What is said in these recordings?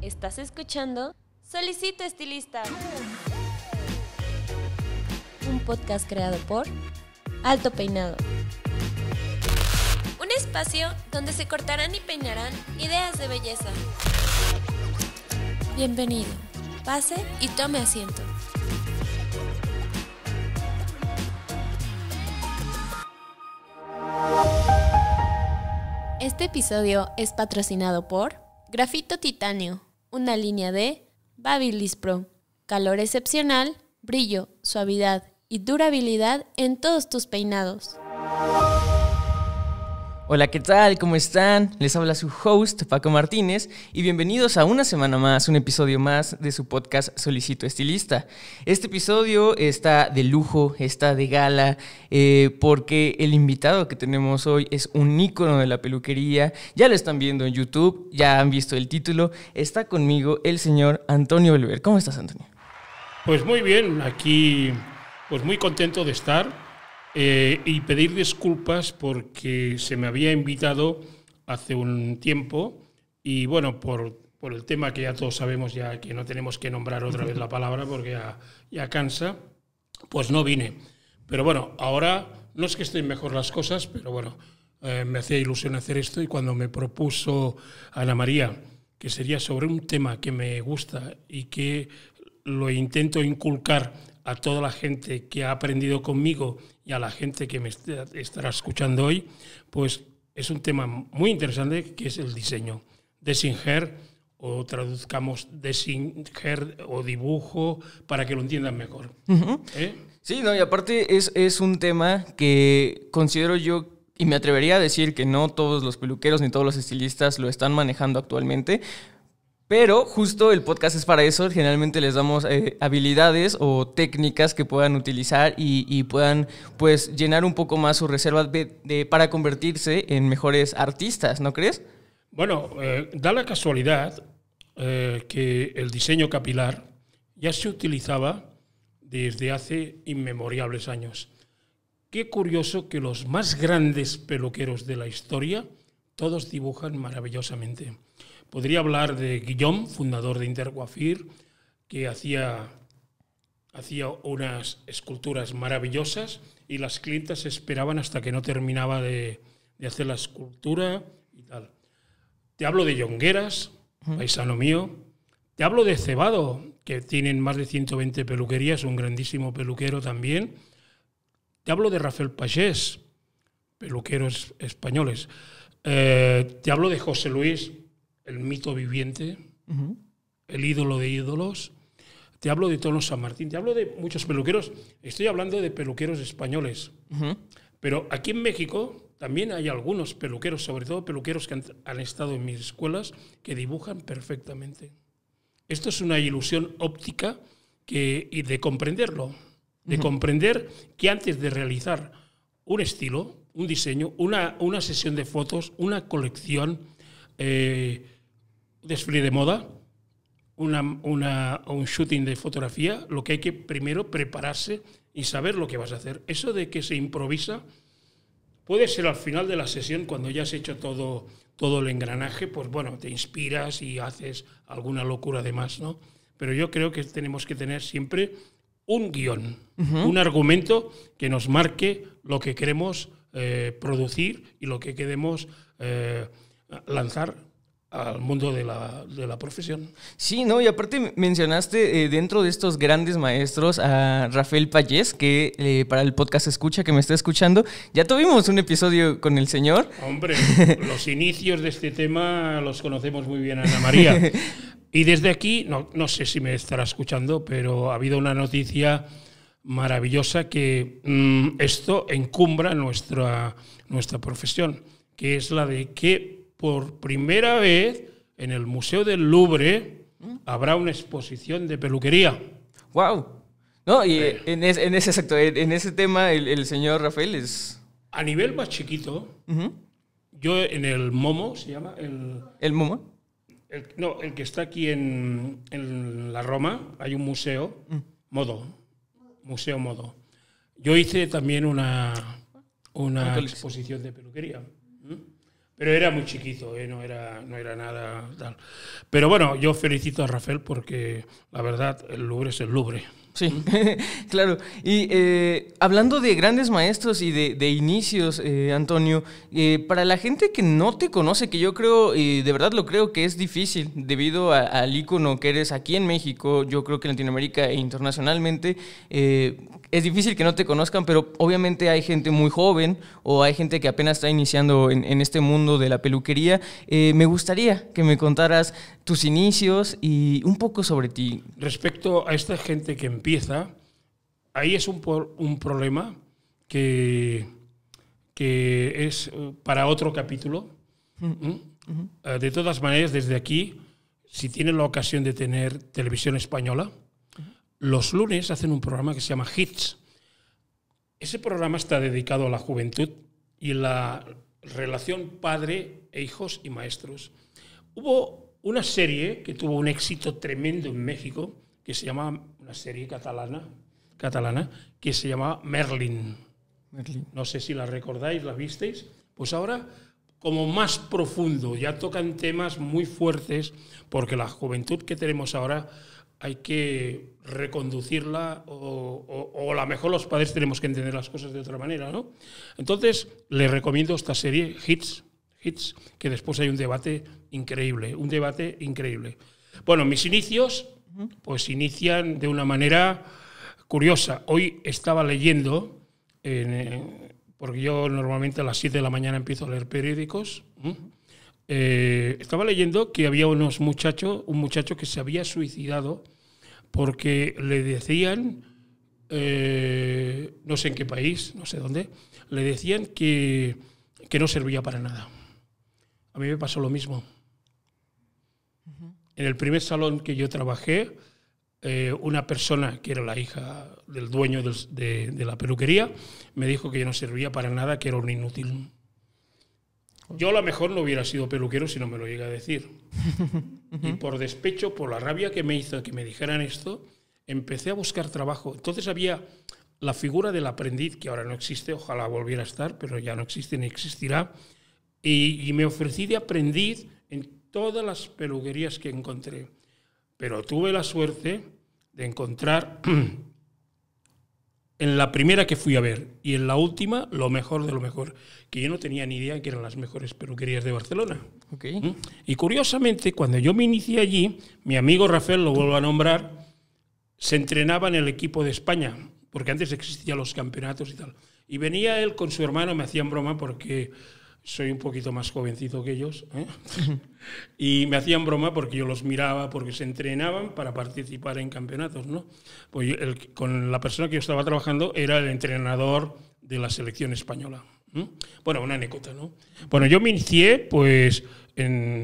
Estás escuchando Solicito Estilista. Un podcast creado por Alto Peinado. Un espacio donde se cortarán y peinarán ideas de belleza. Bienvenido. Pase y tome asiento. Este episodio es patrocinado por Grafito Titanio una línea de Babyliss Pro. Calor excepcional, brillo, suavidad y durabilidad en todos tus peinados. Hola, ¿qué tal? ¿Cómo están? Les habla su host, Paco Martínez, y bienvenidos a una semana más, un episodio más de su podcast Solicito Estilista. Este episodio está de lujo, está de gala, eh, porque el invitado que tenemos hoy es un ícono de la peluquería. Ya lo están viendo en YouTube, ya han visto el título. Está conmigo el señor Antonio Belver. ¿Cómo estás, Antonio? Pues muy bien, aquí, pues muy contento de estar eh, y pedir disculpas porque se me había invitado hace un tiempo y bueno, por, por el tema que ya todos sabemos, ya que no tenemos que nombrar otra vez la palabra porque ya, ya cansa, pues no vine. Pero bueno, ahora no es que estén mejor las cosas, pero bueno, eh, me hacía ilusión hacer esto y cuando me propuso Ana María que sería sobre un tema que me gusta y que lo intento inculcar a toda la gente que ha aprendido conmigo y a la gente que me estará escuchando hoy, pues es un tema muy interesante que es el diseño. Desinger o traduzcamos desinger o dibujo para que lo entiendan mejor. ¿Eh? Sí, no, y aparte es, es un tema que considero yo y me atrevería a decir que no todos los peluqueros ni todos los estilistas lo están manejando actualmente, pero justo el podcast es para eso. Generalmente les damos eh, habilidades o técnicas que puedan utilizar y, puedan pues llenar un poco más su reserva para convertirse en mejores artistas, ¿no crees? Bueno, eh, da la casualidad eh, que el diseño capilar ya se utilizaba desde hace inmemorables años. Qué curioso que los más grandes peluqueros de la historia todos dibujan maravillosamente. Podría hablar de Guillaume, fundador de Interguafir, que hacía, hacía unas esculturas maravillosas y las clientas esperaban hasta que no terminaba de, hacer la escultura y tal. Te hablo de Yongueras, paisano mío. Te hablo de Cebado, que tienen más de 120 peluquerías, un grandísimo peluquero también. Te hablo de Rafael Pachés, peluqueros españoles. Eh, te hablo de José Luis, el mito viviente, el ídolo de ídolos. Te hablo de Tono San Martín, te hablo de muchos peluqueros. Estoy hablando de peluqueros españoles. Pero aquí en México también hay algunos peluqueros, sobre todo peluqueros que han, estado en mis escuelas, que dibujan perfectamente. Esto es una ilusión óptica que, y de comprenderlo, de comprender que antes de realizar un estilo, un diseño, una, una sesión de fotos, una colección, eh, desfile de moda, un shooting de fotografía, lo que hay que primero prepararse y saber lo que vas a hacer. Eso de que se improvisa puede ser al final de la sesión, cuando ya has hecho todo, todo el engranaje, pues bueno, te inspiras y haces alguna locura de ¿no? Pero yo creo que tenemos que tener siempre un guión, un argumento que nos marque lo que queremos eh, producir y lo que queremos eh, lanzar al mundo de la, profesión. Sí, no, y aparte mencionaste eh, dentro de estos grandes maestros a Rafael Payés, que eh, para el podcast escucha, que me está escuchando, ya tuvimos un episodio con el señor. Hombre, los inicios de este tema los conocemos muy bien, Ana María. Y desde aquí, no, sé si me estará escuchando, pero ha habido una noticia maravillosa que mm, esto encumbra nuestra, nuestra profesión, que es la de que por primera vez en el Museo del Louvre habrá una exposición de peluquería. ¡Wow! No, y en, ese en ese tema, el, señor Rafael es. A nivel más chiquito, yo en el Momo, se llama. ¿El, ¿El Momo? no, el que está aquí en, la Roma, hay un museo, mm. Modo. Museo Modo. Yo hice también una, una exposición de peluquería. Pero era muy chiquito, ¿eh? no, era, no era nada tal. Pero bueno, yo felicito a Rafael porque la verdad el Louvre es el Louvre. Sí, claro. Y eh, hablando de grandes maestros y de, inicios, eh, Antonio, eh, para la gente que no te conoce, que yo creo, y de verdad lo creo que es difícil debido al ícono que eres aquí en México, yo creo que en Latinoamérica e internacionalmente, es difícil que no te conozcan, pero obviamente hay gente muy joven o hay gente que apenas está iniciando en este mundo de la peluquería. me gustaría que me contaras tus inicios y un poco sobre ti. Respecto a esta gente que empieza, ahí es un, un problema que, que es eh, para otro capítulo. Ah, de todas maneras, desde aquí, si tienen la ocasión de tener televisión española, los lunes hacen un programa que se llama Hits. Ese programa está dedicado a la juventud y la relación padre e hijos y maestros. Hubo una serie que tuvo un éxito tremendo en México, que se llama, una serie catalana, catalana que se llama Merlin. No sé si la recordáis, la visteis. Pues ahora, como más profundo, ya tocan temas muy fuertes, porque la juventud que tenemos ahora hay que reconducirla o, o, a lo mejor los padres tenemos que entender las cosas de otra manera, ¿no? Entonces, les recomiendo esta serie, Hits, que después hay un debate increíble, un debate increíble. Bueno, mis inicios, pues inician de una manera curiosa. Hoy estaba leyendo, eh, porque yo normalmente a las 7 de la mañana empiezo a leer periódicos. Eh, estaba leyendo que había unos muchachos, un muchacho que se había suicidado porque le decían, eh, no sé en qué país, no sé dónde, le decían que, que no servía para nada. A mí me pasó lo mismo. En el primer salón que yo trabajé, eh, una persona que era la hija del dueño de, la peluquería me dijo que yo no servía para nada, que era un inútil. Yo a lo mejor no hubiera sido peluquero si no me lo llega a decir. y por despecho, por la rabia que me hizo que me dijeran esto, empecé a buscar trabajo. Entonces había la figura del aprendiz, que ahora no existe, ojalá volviera a estar, pero ya no existe ni existirá, y, me ofrecí de aprendiz en todas las peluquerías que encontré. Pero tuve la suerte de encontrar en la primera que fui a ver y en la última lo mejor de lo mejor, que yo no tenía ni idea que eran las mejores peluquerías de Barcelona. ¿Mm? Y curiosamente, cuando yo me inicié allí, mi amigo Rafael, lo vuelvo a nombrar, se entrenaba en el equipo de España, porque antes existían los campeonatos y tal. Y venía él con su hermano, me hacían broma porque soy un poquito más jovencito que ellos, ¿eh? y me hacían broma porque yo los miraba, porque se entrenaban para participar en campeonatos. ¿no? Pues con la persona que yo estaba trabajando era el entrenador de la selección española. Bueno, una anécdota, ¿no? Bueno, yo me inicié, pues,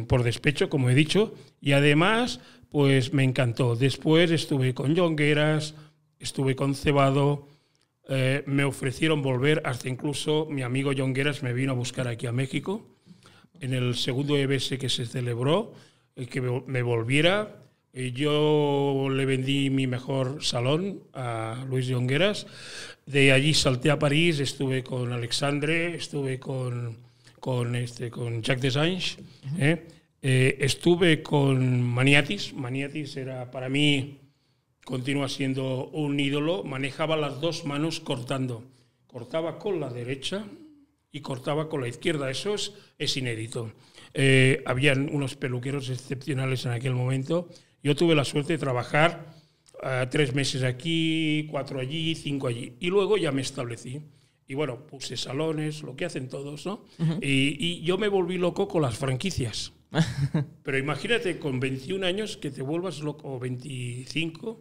por despecho, como he dicho, y además, pues, me encantó. Después estuve con Jongueras, estuve con Cebado, eh, me ofrecieron volver, hasta incluso mi amigo John me vino a buscar aquí a México, en el segundo EBS que se celebró, el eh, que me volviera. y eh, yo le vendí mi mejor salón a Luis de De allí salté a París, estuve con Alexandre, estuve con, con, este, con Jacques Desange, estuve con Maniatis. Maniatis era para mí continúa siendo un ídolo, manejaba las dos manos cortando. Cortaba con la derecha y cortaba con la izquierda. Eso es, es inédito. Eh, habían unos peluqueros excepcionales en aquel momento. Yo tuve la suerte de trabajar eh, tres meses aquí, cuatro allí, cinco allí. Y luego ya me establecí. Y bueno, puse salones, lo que hacen todos, ¿no? y, yo me volví loco con las franquicias. Pero imagínate con 21 años que te vuelvas loco, o 25,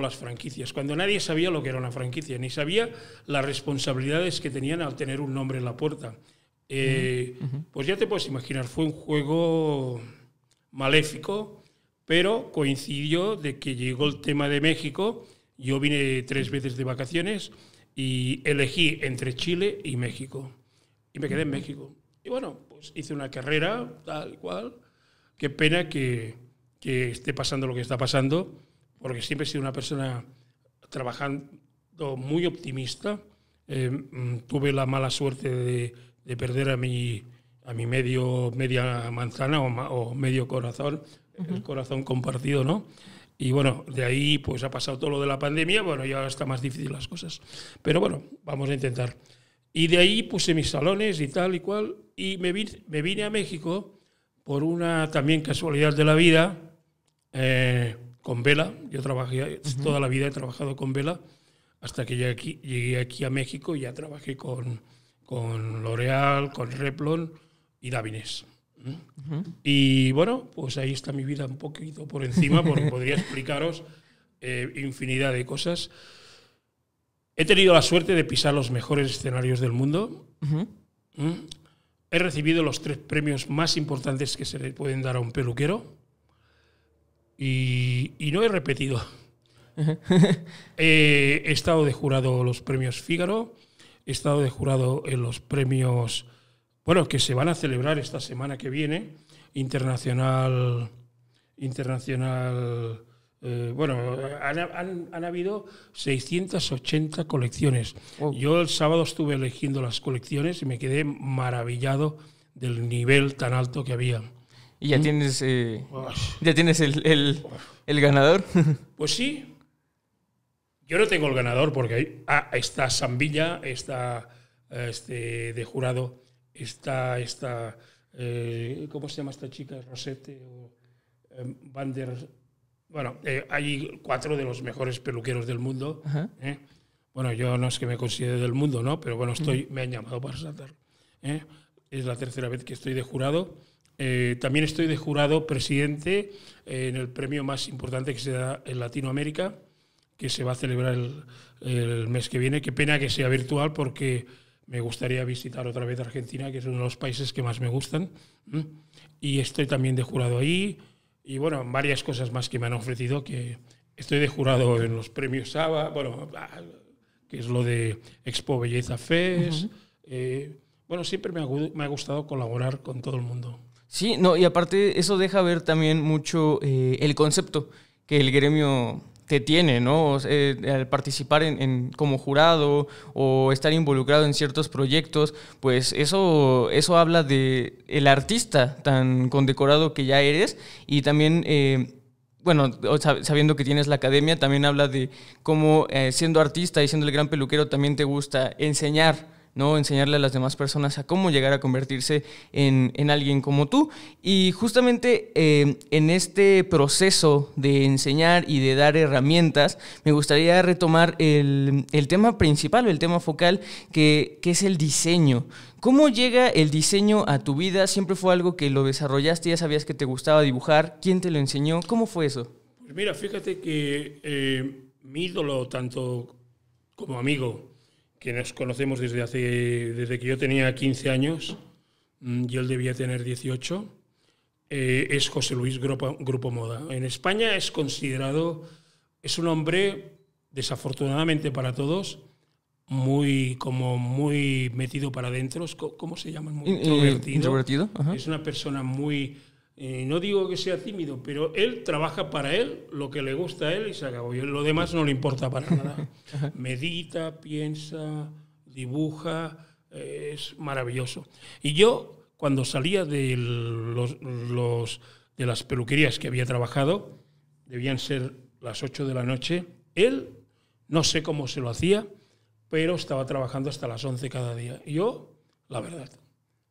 las franquicias, cuando nadie sabía lo que era una franquicia, ni sabía las responsabilidades que tenían al tener un nombre en la puerta. Eh, pues ya te puedes imaginar, fue un juego maléfico, pero coincidió de que llegó el tema de México, yo vine tres veces de vacaciones y elegí entre Chile y México, y me quedé en México. Y bueno, pues hice una carrera, tal cual, qué pena que, que esté pasando lo que está pasando porque siempre he sido una persona trabajando muy optimista. Eh, mm, tuve la mala suerte de, perder a mi, a mi medio, media manzana o, medio corazón, el corazón compartido, ¿no? Y bueno, de ahí pues ha pasado todo lo de la pandemia, bueno, ya está más difícil las cosas. Pero bueno, vamos a intentar. Y de ahí puse mis salones y tal y cual, y me, vine, me vine a México por una también casualidad de la vida. Eh, con vela. Yo trabajé toda la vida he trabajado con vela hasta que llegué aquí, a México y ya trabajé con, con L'Oreal, con Replon y Davines. ¿Mm? Y bueno, pues ahí está mi vida un poquito por encima, porque podría explicaros eh, infinidad de cosas. He tenido la suerte de pisar los mejores escenarios del mundo. ¿Mm? He recibido los tres premios más importantes que se le pueden dar a un peluquero y, no he repetido. he estado de jurado los premios Fígaro, he estado de jurado en los premios, bueno, que se van a celebrar esta semana que viene, internacional, internacional, eh, bueno, han, habido 680 colecciones. Yo el sábado estuve eligiendo las colecciones y me quedé maravillado del nivel tan alto que había ya ¿Mm? tienes, eh, ya tienes el, el, el, ganador. Pues sí. Yo no tengo el ganador porque ah, está Zambilla, está este, de jurado, está, está eh, ¿cómo se llama esta chica? Rosette o em, Bueno, eh, hay cuatro de los mejores peluqueros del mundo. Bueno, yo no es que me considere del mundo, ¿no? Pero bueno, estoy, me han llamado para saltar. Es la tercera vez que estoy de jurado eh, también estoy de jurado presidente eh, en el premio más importante que se da en Latinoamérica, que se va a celebrar el, mes que viene. Qué pena que sea virtual porque me gustaría visitar otra vez Argentina, que es uno de los países que más me gustan. Y estoy también de jurado ahí. Y bueno, varias cosas más que me han ofrecido, que estoy de jurado en los premios Saba, bueno, que es lo de Expo Belleza Fest. Eh, bueno, siempre me ha gustado colaborar con todo el mundo. Sí, no, y aparte eso deja ver también mucho eh, el concepto que el gremio te tiene, ¿no? Eh, al participar en, como jurado o estar involucrado en ciertos proyectos, pues eso, eso habla de el artista tan condecorado que ya eres y también... Eh, bueno, sabiendo que tienes la academia, también habla de cómo siendo artista y siendo el gran peluquero también te gusta enseñar ¿no? Enseñarle a las demás personas a cómo llegar a convertirse en, alguien como tú. Y justamente eh, en este proceso de enseñar y de dar herramientas, me gustaría retomar el, tema principal, el tema focal, que, es el diseño. ¿Cómo llega el diseño a tu vida? ¿Siempre fue algo que lo desarrollaste? ¿Ya sabías que te gustaba dibujar? ¿Quién te lo enseñó? ¿Cómo fue eso? Pues mira, fíjate que eh, mi ídolo, tanto como amigo, quienes conocemos desde, hace, desde que yo tenía 15 años mm, y él debía tener 18, eh, es José Luis Grupo, Moda. En España es considerado, es un hombre, desafortunadamente para todos, muy, como muy metido para adentro, ¿cómo se llama? Muy introvertido. Es una persona muy eh, no digo que sea tímido, pero él trabaja para él, lo que le gusta a él y se acabó. lo demás no le importa para nada. Medita, piensa, dibuja, eh, es maravilloso. Y yo, cuando salía de, los, de las peluquerías que había trabajado, debían ser las 8 de la noche, él, no sé cómo se lo hacía, pero estaba trabajando hasta las 11 cada día. Y yo, la verdad,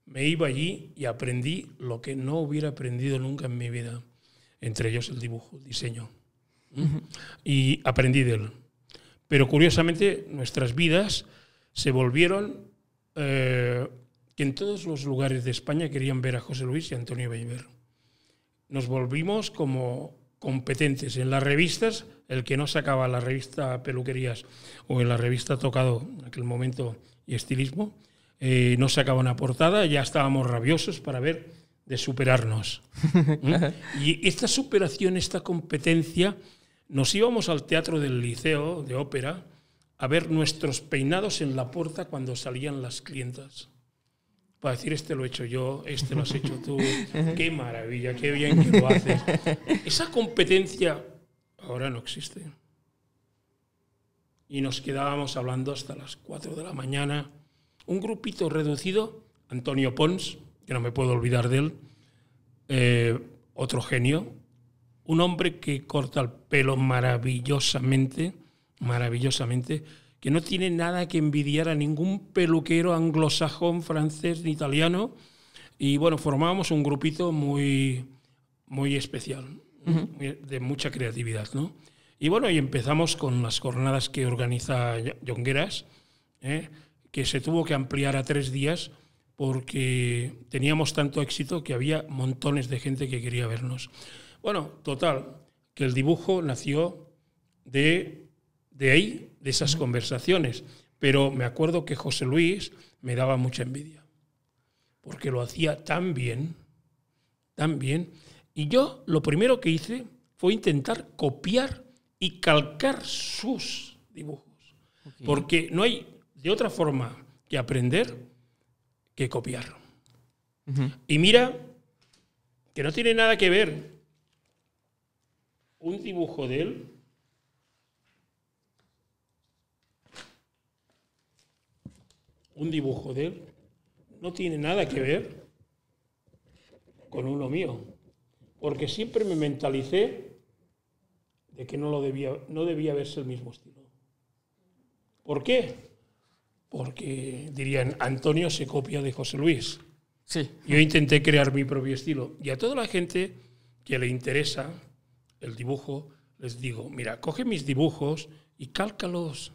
me iba allí y aprendí lo que no hubiera aprendido nunca en mi vida, entre ellos el dibujo, el diseño. Y aprendí de él. Pero curiosamente nuestras vidas se volvieron eh, que en todos los lugares de España querían ver a José Luis y a Antonio Beiber. Nos volvimos como competentes. En las revistas, el que no sacaba la revista Peluquerías o en la revista Tocado en aquel momento y Estilismo, eh, no no acaba una portada, ya estábamos rabiosos para ver de superarnos. ¿Mm? y esta superación, esta competencia, nos íbamos al teatro del liceo de ópera a ver nuestros peinados en la puerta cuando salían las clientas. Para decir, este lo he hecho yo, este lo has hecho tú, qué maravilla, qué bien que lo haces. Esa competencia ahora no existe. Y nos quedábamos hablando hasta las 4 de la mañana un grupito reducido, Antonio Pons, que no me puedo olvidar de él, eh, otro genio, un hombre que corta el pelo maravillosamente, maravillosamente, que no tiene nada que envidiar a ningún peluquero anglosajón, francés ni italiano. Y bueno, formábamos un grupito muy, muy especial, de mucha creatividad, Y bueno, y empezamos con las jornadas que organiza Jongueras, ¿eh? que se tuvo que ampliar a tres días porque teníamos tanto éxito que había montones de gente que quería vernos. Bueno, total, que el dibujo nació de, ahí, de esas conversaciones. Pero me acuerdo que José Luis me daba mucha envidia, porque lo hacía tan bien, tan bien. Y yo lo primero que hice fue intentar copiar y calcar sus dibujos. Porque no hay de otra forma que aprender que copiar. Y mira que no tiene nada que ver un dibujo de él un dibujo de él no tiene nada que ver con uno mío, porque siempre me mentalicé de que no lo debía no debía verse el mismo estilo. ¿Por qué? porque dirían, Antonio se copia de José Luis. Sí. Yo intenté crear mi propio estilo. Y a toda la gente que le interesa el dibujo, les digo, mira, coge mis dibujos y cálcalos.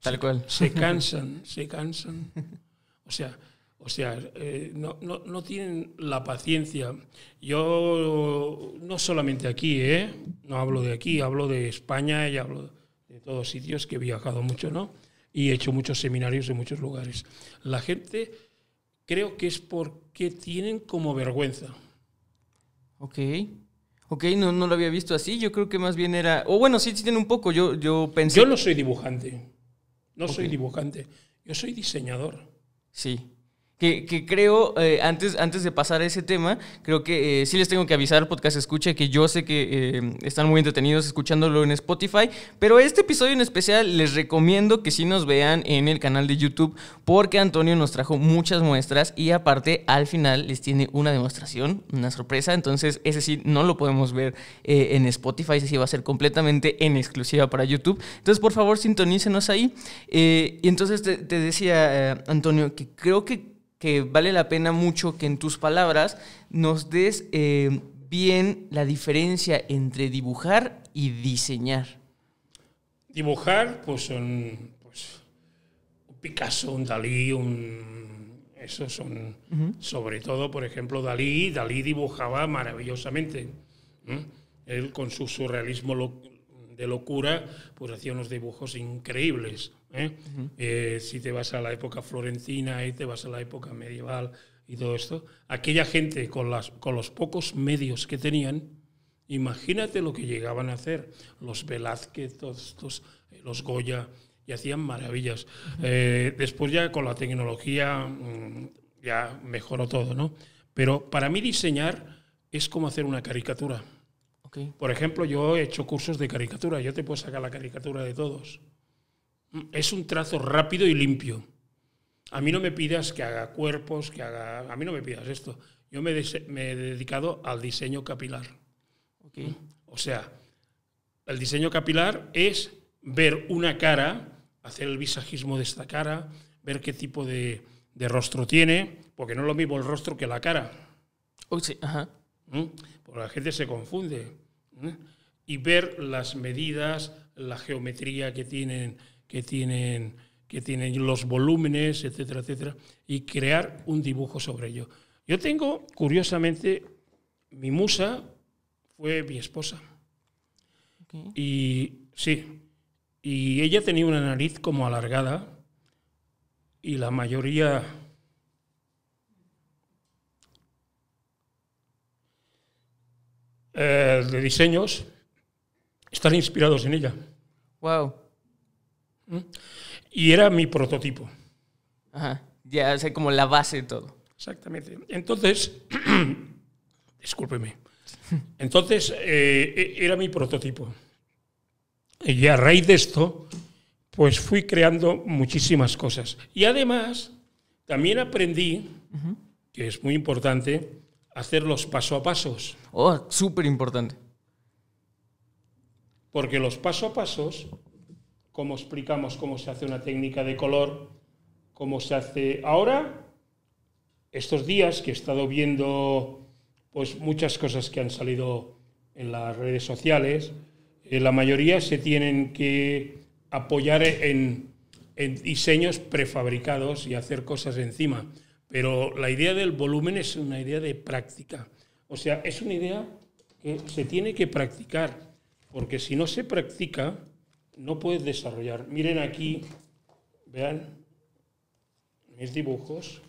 Tal se, cual. Se cansan, se cansan. O sea, o sea eh, no, tienen la paciencia. Yo, no solamente aquí, ¿eh? No hablo de aquí, hablo de España y hablo de todos sitios que he viajado mucho, ¿no? y he hecho muchos seminarios en muchos lugares. La gente creo que es porque tienen como vergüenza. Ok. Ok, no, no lo había visto así. Yo creo que más bien era. O bueno, sí, sí tiene un poco. Yo, yo pensé. Yo no soy dibujante. No soy dibujante. Yo soy diseñador. Sí. Que, creo, eh, antes, antes de pasar a ese tema, creo que eh, sí les tengo que avisar, podcast escucha, que yo sé que eh, están muy entretenidos escuchándolo en Spotify, pero este episodio en especial les recomiendo que sí nos vean en el canal de YouTube, porque Antonio nos trajo muchas muestras y aparte al final les tiene una demostración, una sorpresa, entonces ese sí no lo podemos ver en Spotify, ese sí va a ser completamente en exclusiva para YouTube, entonces por favor sintonícenos ahí. y entonces te decía, Antonio, que creo que que vale la pena mucho que en tus palabras nos des eh, bien la diferencia entre dibujar y diseñar. Dibujar, pues son pues, un Picasso, un Dalí, un... Esos son, sobre todo, por ejemplo, Dalí. Dalí dibujaba maravillosamente. Él con su surrealismo lo, de locura, pues hacían unos dibujos increíbles. ¿eh? Eh, si te vas a la época florentina y te vas a la época medieval y todo esto, aquella gente con, las, con los pocos medios que tenían, imagínate lo que llegaban a hacer los Velázquez, eh, los Goya, y hacían maravillas. después ya con la tecnología mm, ya mejoró todo, ¿no? Pero para mí diseñar es como hacer una caricatura. Por ejemplo, yo he hecho cursos de caricatura, yo te puedo sacar la caricatura de todos. Mm, es un trazo rápido y limpio. A mí no me pidas que haga cuerpos, que haga... A mí no me pidas esto. Yo me, he dedicado al diseño capilar. Mm. O sea, el diseño capilar es ver una cara, hacer el visajismo de esta cara, ver qué tipo de, rostro tiene, porque no es lo mismo el rostro que la cara. Ajá. Mm, porque la gente se confunde. ¿eh? y ver las medidas, la geometría que tienen, que tienen, que tienen los volúmenes, etcétera, etcétera, y crear un dibujo sobre ello. Yo tengo, curiosamente, mi musa fue mi esposa. Y sí, y ella tenía una nariz como alargada y la mayoría Eh, de diseños están inspirados en ella. Wow. Y era mi prototipo. Ajá. Ya, sé como la base de todo. Exactamente. Entonces, discúlpeme. Entonces, eh, e-, era mi prototipo. Y a raíz de esto, pues fui creando muchísimas cosas. Y además, también aprendí, que es muy importante, hacer los paso a pasos. Oh, súper importante. Porque los paso a pasos, como explicamos cómo se hace una técnica de color, cómo se hace ahora, estos días que he estado viendo pues muchas cosas que han salido en las redes sociales, eh, la mayoría se tienen que apoyar en diseños prefabricados y hacer cosas encima. Pero la idea del volumen es una idea de práctica. O sea, es una idea que se tiene que practicar, porque si no se practica, no puedes desarrollar. Miren aquí, vean mis dibujos.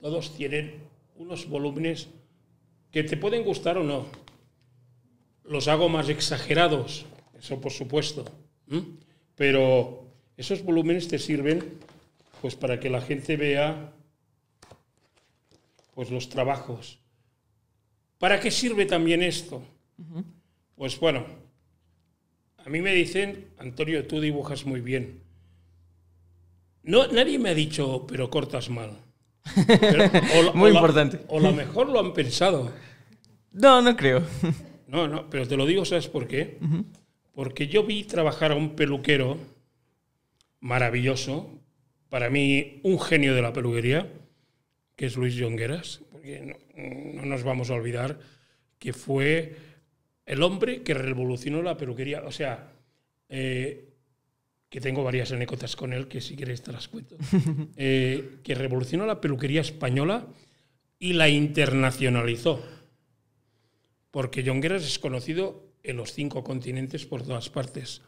Todos tienen unos volúmenes que te pueden gustar o no. Los hago más exagerados, eso por supuesto. Pero esos volúmenes te sirven pues para que la gente vea pues los trabajos. ¿Para qué sirve también esto? Pues bueno, a mí me dicen, Antonio, tú dibujas muy bien. No, nadie me ha dicho, pero cortas mal. muy importante. o lo mejor lo han pensado. No, no creo. no, no, pero te lo digo, ¿sabes por qué? Porque yo vi trabajar a un peluquero maravilloso, para mí un genio de la peluquería, que es Luis Jongueras, porque no, nos vamos a olvidar que fue el hombre que revolucionó la peluquería. O sea, eh, que tengo varias anécdotas con él, que si queréis te las cuento, eh, que revolucionó la peluquería española y la internacionalizó. Porque Jongueras es conocido en los cinco continentes por todas partes.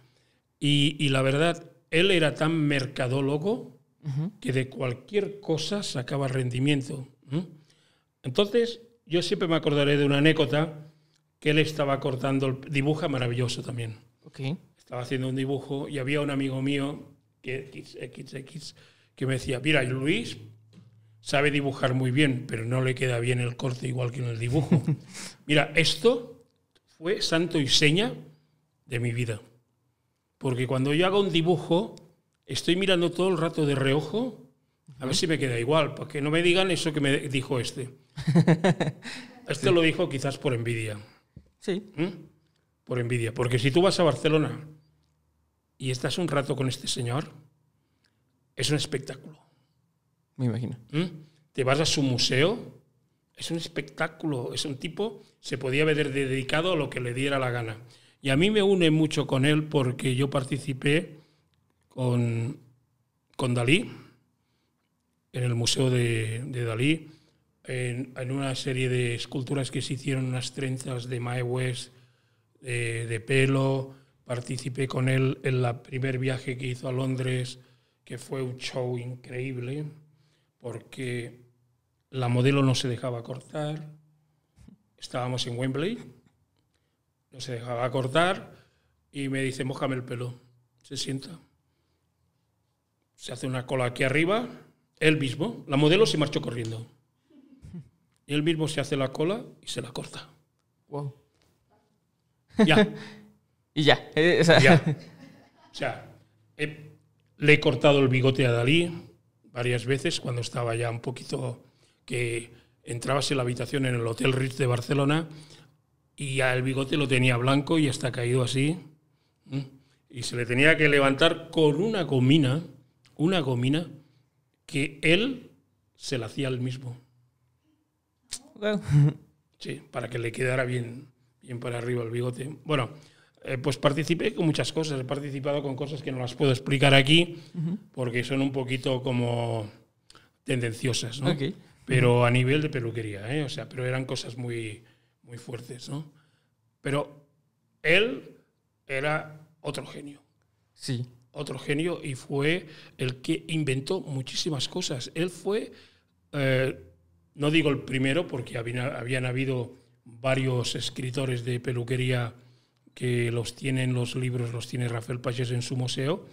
Y, y la verdad, él era tan mercadólogo que de cualquier cosa sacaba rendimiento. Entonces, yo siempre me acordaré de una anécdota que él estaba cortando, el, dibuja maravilloso también. Okay. Estaba haciendo un dibujo y había un amigo mío que, que me decía, mira, Luis sabe dibujar muy bien, pero no le queda bien el corte igual que en el dibujo. mira, esto fue santo y seña de mi vida. Porque cuando yo hago un dibujo, estoy mirando todo el rato de reojo a ver si me queda igual, para que no me digan eso que me dijo este. Este lo dijo quizás por envidia. Sí. ¿Mm? Por envidia. Porque si tú vas a Barcelona y estás un rato con este señor, es un espectáculo. Me imagino. ¿Mm? Te vas a su museo, es un espectáculo. Es un tipo, se podía ver dedicado a lo que le diera la gana. Y a mí me une mucho con él porque yo participé con, con Dalí, en el Museo de, Dalí, en, una serie de esculturas que se hicieron, unas trenzas de Mae West de, pelo. Participé con él en el primer viaje que hizo a Londres, que fue un show increíble, porque la modelo no se dejaba cortar. Estábamos en Wembley, no se dejaba cortar y me dice, mojame el pelo. Se sienta se hace una cola aquí arriba, él mismo, la modelo se marchó corriendo. él mismo se hace la cola y se la corta. Wow. Ya. y eh, ya. O sea, le he cortado el bigote a Dalí varias veces cuando estaba ya un poquito que entrabas en la habitación en el Hotel Ritz de Barcelona y ya el bigote lo tenía blanco y está caído así. Y se le tenía que levantar con una gomina una gomina que él se la hacía al mismo. Sí, para que le quedara bien, bien para arriba el bigote. Bueno, eh, pues participé con muchas cosas. He participado con cosas que no las puedo explicar aquí porque son un poquito como tendenciosas, ¿no? Pero a nivel de peluquería, ¿eh? O sea, pero eran cosas muy, muy fuertes, ¿no? Pero él era otro genio. Sí otro genio y fue el que inventó muchísimas cosas. Él fue, eh, no digo el primero, porque habían habido varios escritores de peluquería que los tienen los libros, los tiene Rafael Páez en su museo,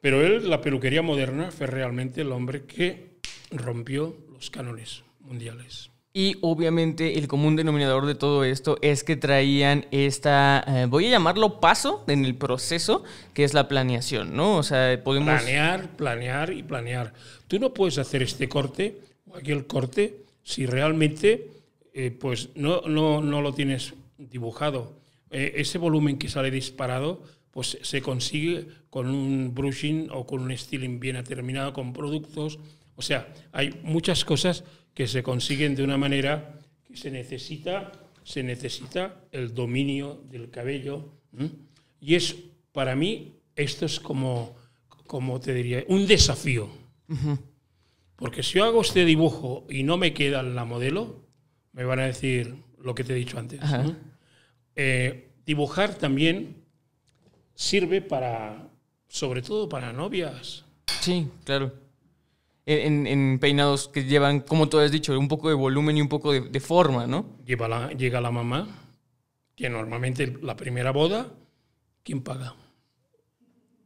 pero él, la peluquería moderna, fue realmente el hombre que rompió los cánones mundiales. Y obviamente el común denominador de todo esto es que traían esta, eh, voy a llamarlo paso en el proceso, que es la planeación, ¿no? O sea, podemos... Planear, planear y planear. Tú no puedes hacer este corte o aquel corte si realmente eh, pues no, no, no, lo tienes dibujado. Eh, ese volumen que sale disparado pues se consigue con un brushing o con un styling bien determinado, con productos. O sea, hay muchas cosas que se consiguen de una manera que se necesita, se necesita el dominio del cabello. Y es, para mí, esto es como, como te diría, un desafío. Porque si yo hago este dibujo y no me queda la modelo, me van a decir lo que te he dicho antes. Eh, dibujar también sirve para, sobre todo para novias. Sí, claro en, peinados que llevan, como tú has dicho, un poco de volumen y un poco de, forma, ¿no? Lleva la, llega la mamá, que normalmente la primera boda, ¿quién paga?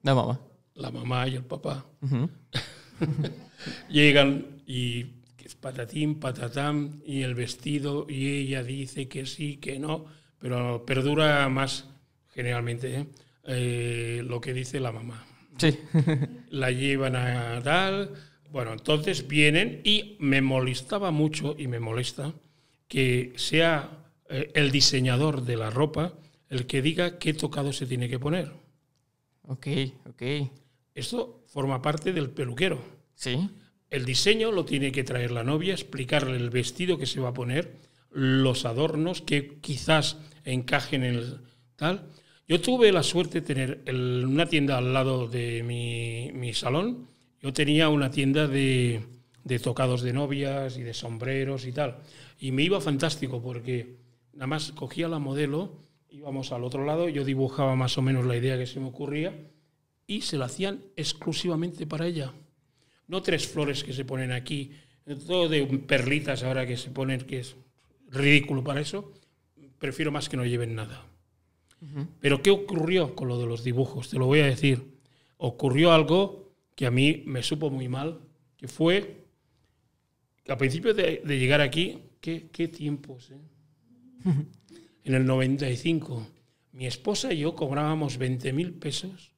La mamá. La mamá y el papá. Llegan y es patatín, patatán, y el vestido, y ella dice que sí, que no, pero perdura más generalmente ¿eh? Eh, lo que dice la mamá. Sí. la llevan a tal bueno, entonces vienen y me molestaba mucho y me molesta que sea eh, el diseñador de la ropa el que diga qué tocado se tiene que poner. Ok, ok. Esto forma parte del peluquero. Sí. El diseño lo tiene que traer la novia, explicarle el vestido que se va a poner, los adornos que quizás encajen en el tal. Yo tuve la suerte de tener una tienda al lado de mi, mi salón yo tenía una tienda de, tocados de novias y de sombreros y tal. Y me iba fantástico porque nada más cogía la modelo, íbamos al otro lado, yo dibujaba más o menos la idea que se me ocurría y se la hacían exclusivamente para ella. No tres flores que se ponen aquí, todo de perlitas ahora que se ponen, que es ridículo para eso. Prefiero más que no lleven nada. Pero ¿qué ocurrió con lo de los dibujos? Te lo voy a decir. Ocurrió algo que a mí me supo muy mal, que fue a principio de, llegar aquí, qué, qué tiempos, eh? en el 95, mi esposa y yo cobrábamos 20.000 mil pesos,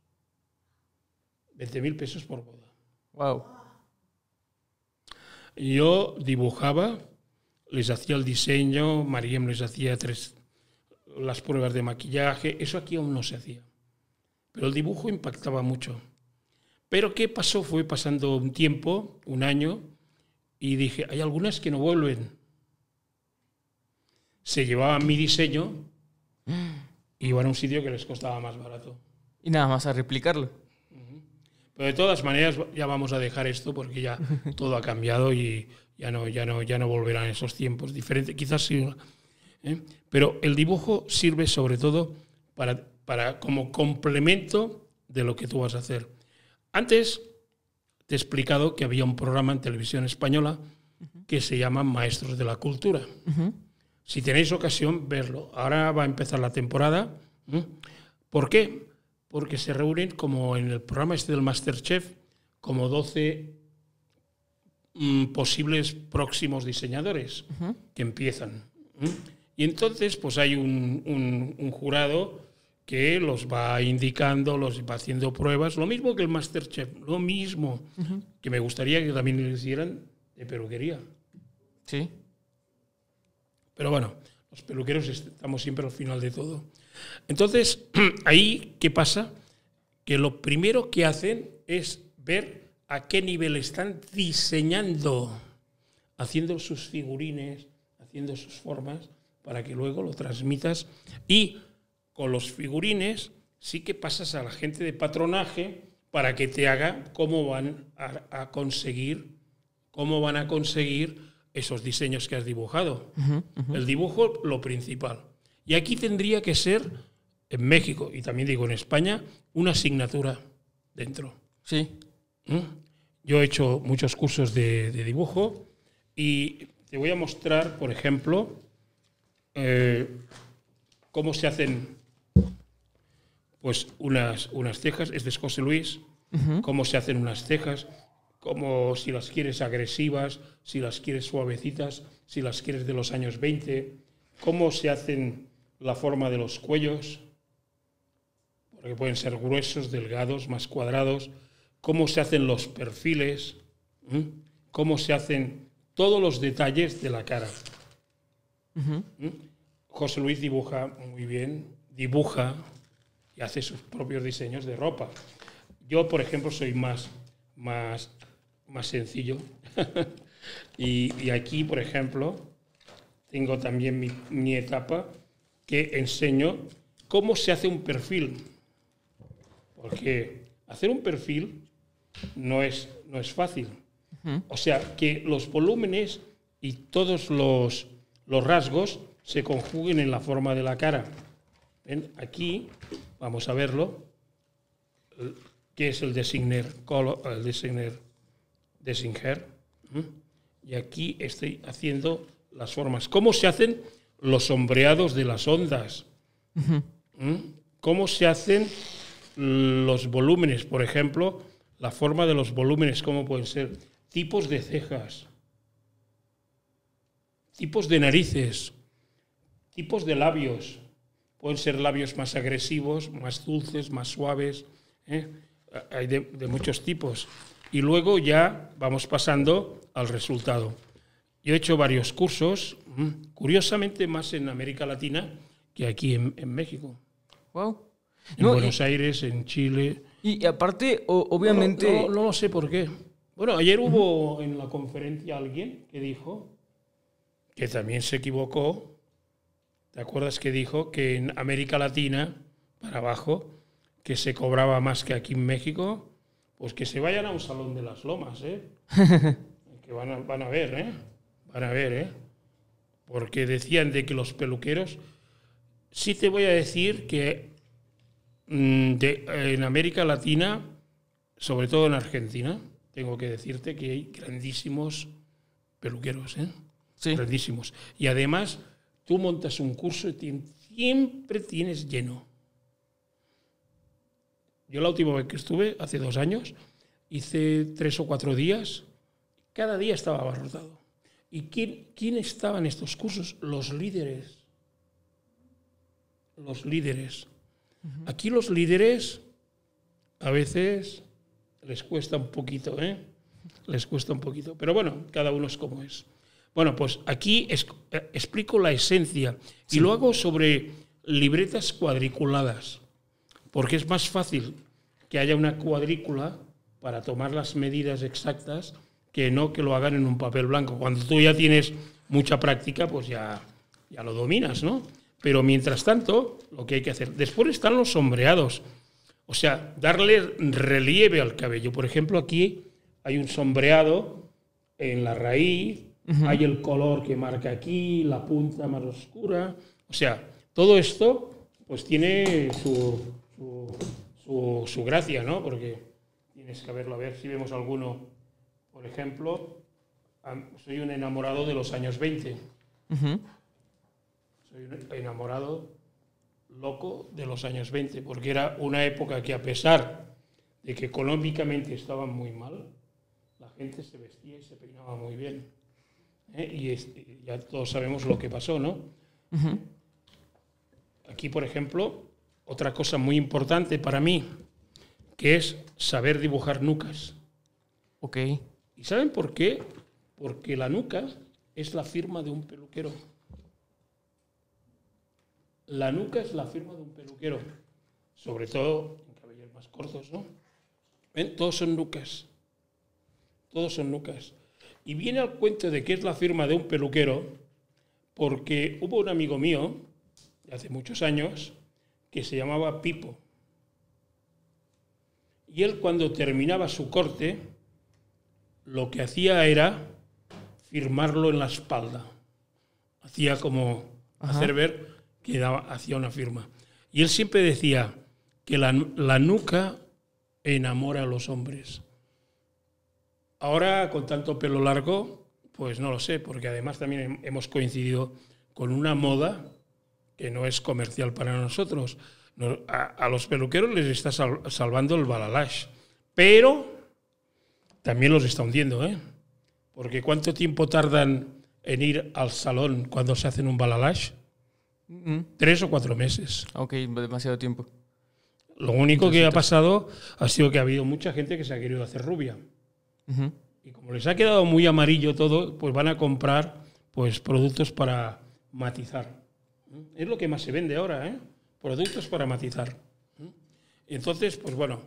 20.000 mil pesos por boda. Wow. Yo dibujaba, les hacía el diseño, Mariem les hacía tres, las pruebas de maquillaje, eso aquí aún no se hacía. Pero el dibujo impactaba mucho. Pero ¿qué pasó? Fue pasando un tiempo, un año, y dije, hay algunas que no vuelven. Se llevaban mi diseño y iban a un sitio que les costaba más barato. Y nada más a replicarlo. Pero de todas maneras ya vamos a dejar esto porque ya todo ha cambiado y ya no, ya no, ya no volverán esos tiempos diferentes. Quizás sí. ¿Eh? Pero el dibujo sirve sobre todo para, para, como complemento de lo que tú vas a hacer. Antes te he explicado que había un programa en televisión española que se llama Maestros de la Cultura. Si tenéis ocasión, verlo. Ahora va a empezar la temporada. ¿Mm? ¿Por qué? Porque se reúnen, como en el programa este del Masterchef, como 12 mm, posibles próximos diseñadores que empiezan. ¿Mm? Y entonces, pues hay un jurado que los va indicando, los va haciendo pruebas, lo mismo que el Masterchef, lo mismo, que me gustaría que también le hicieran de peluquería. Sí. Pero bueno, los peluqueros estamos siempre al final de todo. Entonces, ahí, ¿qué pasa? Que lo primero que hacen es ver a qué nivel están diseñando, haciendo sus figurines, haciendo sus formas, para que luego lo transmitas y con los figurines sí que pasas a la gente de patronaje para que te haga cómo van a, conseguir, cómo van a conseguir esos diseños que has dibujado. El dibujo, lo principal. Y aquí tendría que ser, en México, y también digo en España, una asignatura dentro. Sí. ¿Mm? Yo he hecho muchos cursos de, dibujo y te voy a mostrar, por ejemplo, eh, cómo se hacen pues unas, unas cejas, este es José Luis, cómo se hacen unas cejas, como si las quieres agresivas, si las quieres suavecitas, si las quieres de los años 20, cómo se hacen la forma de los cuellos, porque pueden ser gruesos, delgados, más cuadrados, cómo se hacen los perfiles, ¿Mm? cómo se hacen todos los detalles de la cara. ¿Mm? José Luis dibuja muy bien, dibuja, y hace sus propios diseños de ropa. Yo, por ejemplo, soy más, más, más sencillo. y, aquí, por ejemplo, tengo también mi, etapa que enseño cómo se hace un perfil. Porque hacer un perfil no es, no es fácil. O sea, que los volúmenes y todos los, los rasgos se conjuguen en la forma de la cara. ¿Ven? Aquí vamos a verlo, que es el designer, el designer, designer. Y aquí estoy haciendo las formas. ¿Cómo se hacen los sombreados de las ondas? ¿Mm? ¿Cómo se hacen los volúmenes? Por ejemplo, la forma de los volúmenes, ¿cómo pueden ser? Tipos de cejas, tipos de narices, tipos de labios pueden ser labios más agresivos, más dulces, más suaves. ¿eh? Hay de, muchos tipos. Y luego ya vamos pasando al resultado. Yo he hecho varios cursos, curiosamente más en América Latina que aquí en, México. Wow. En Buenos Aires, en Chile. Y aparte, obviamente. No, lo sé por qué. Bueno, ayer hubo en la conferencia alguien que dijo que también se equivocó ¿Te acuerdas que dijo que en América Latina, para abajo, que se cobraba más que aquí en México? Pues que se vayan a un salón de las lomas, ¿eh? que van a, ver, ¿eh? Van a ver, ¿eh? Porque decían de que los peluqueros... Sí te voy a decir que mm, en América Latina, sobre todo en Argentina, tengo que decirte que hay grandísimos peluqueros, ¿eh? Sí. Grandísimos. Y además Tú montas un curso y siempre tienes lleno. Yo la última vez que estuve, hace dos años, hice tres o cuatro días, cada día estaba abarrotado. ¿Y quién, quién estaba en estos cursos? Los líderes. Los líderes. Aquí los líderes a veces les cuesta un poquito, ¿eh? Les cuesta un poquito. Pero bueno, cada uno es como es. Bueno, pues aquí eh, explico la esencia y lo hago sobre libretas cuadriculadas, porque es más fácil que haya una cuadrícula para tomar las medidas exactas que no que lo hagan en un papel blanco. Cuando tú ya tienes mucha práctica, pues ya, ya lo dominas, ¿no? Pero mientras tanto, lo que hay que hacer. Después están los sombreados. O sea, darle relieve al cabello. Por ejemplo, aquí hay un sombreado en la raíz, hay el color que marca aquí, la punta más oscura. O sea, todo esto pues tiene su, gracia, ¿no? Porque tienes que verlo, a ver si vemos alguno. Por ejemplo, soy un enamorado de los años 20. Soy un enamorado loco de los años 20, porque era una época que a pesar de que económicamente estaban muy mal, la gente se vestía y se peinaba muy bien. ¿eh? y ya todos sabemos lo que pasó, ¿no? Aquí, por ejemplo, otra cosa muy importante para mí, que es saber dibujar nucas. Ok. ¿Y saben por qué? Porque la nuca es la firma de un peluquero. La nuca es la firma de un peluquero, sobre todo en cabellos más cortos, ¿no? Todos son nucas. Todos son nucas. Y viene al cuento de que es la firma de un peluquero, porque hubo un amigo mío, hace muchos años, que se llamaba Pipo. Y él cuando terminaba su corte, lo que hacía era firmarlo en la espalda. Hacía como hacer ver que daba, hacía una firma. Y él siempre decía que la nuca enamora a los hombres. Ahora, con tanto pelo largo, pues no lo sé, porque además también hemos coincidido con una moda que no es comercial para nosotros. A, los peluqueros les está salvando el balalash, pero también los está hundiendo, ¿eh? Porque ¿cuánto tiempo tardan en ir al salón cuando se hacen un balalash? Tres o cuatro meses. Ok, demasiado tiempo. Lo único que ha pasado ha sido que ha habido mucha gente que se ha querido hacer rubia. Y como les ha quedado muy amarillo todo, pues van a comprar pues, productos para matizar. Es lo que más se vende ahora, ¿eh? Productos para matizar. entonces, pues bueno,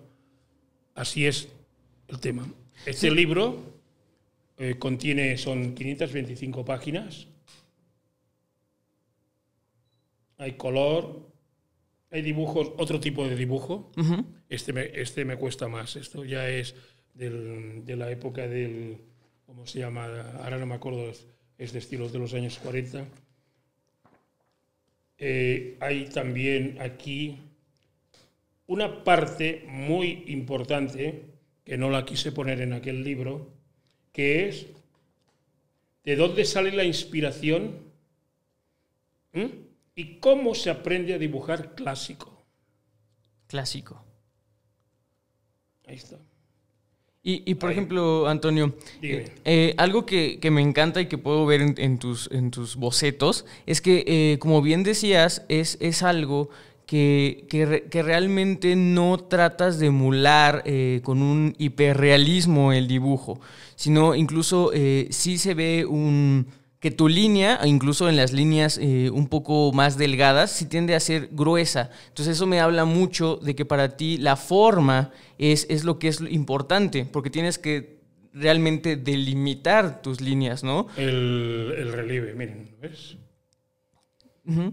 así es el tema. Este libro eh, contiene, son 525 páginas. Hay color, hay dibujos, otro tipo de dibujo. este, este me cuesta más. Esto ya es de la época del, ¿cómo se llama? Ahora no me acuerdo, es de estilos de los años 40. Eh, hay también aquí una parte muy importante, que no la quise poner en aquel libro, que es de dónde sale la inspiración y cómo se aprende a dibujar clásico. Clásico. Ahí está. Y, por ejemplo, Antonio, eh, eh, algo que, me encanta y que puedo ver en, tus, bocetos es que, eh, como bien decías, es, algo que, realmente no tratas de emular con un hiperrealismo el dibujo, sino incluso sí se ve un, que tu línea, e incluso en las líneas eh, un poco más delgadas, si tiende a ser gruesa. Entonces eso me habla mucho de que para ti la forma es, es lo que es importante, porque tienes que realmente delimitar tus líneas, ¿no? El, relieve, miren, ¿ves? Ajá.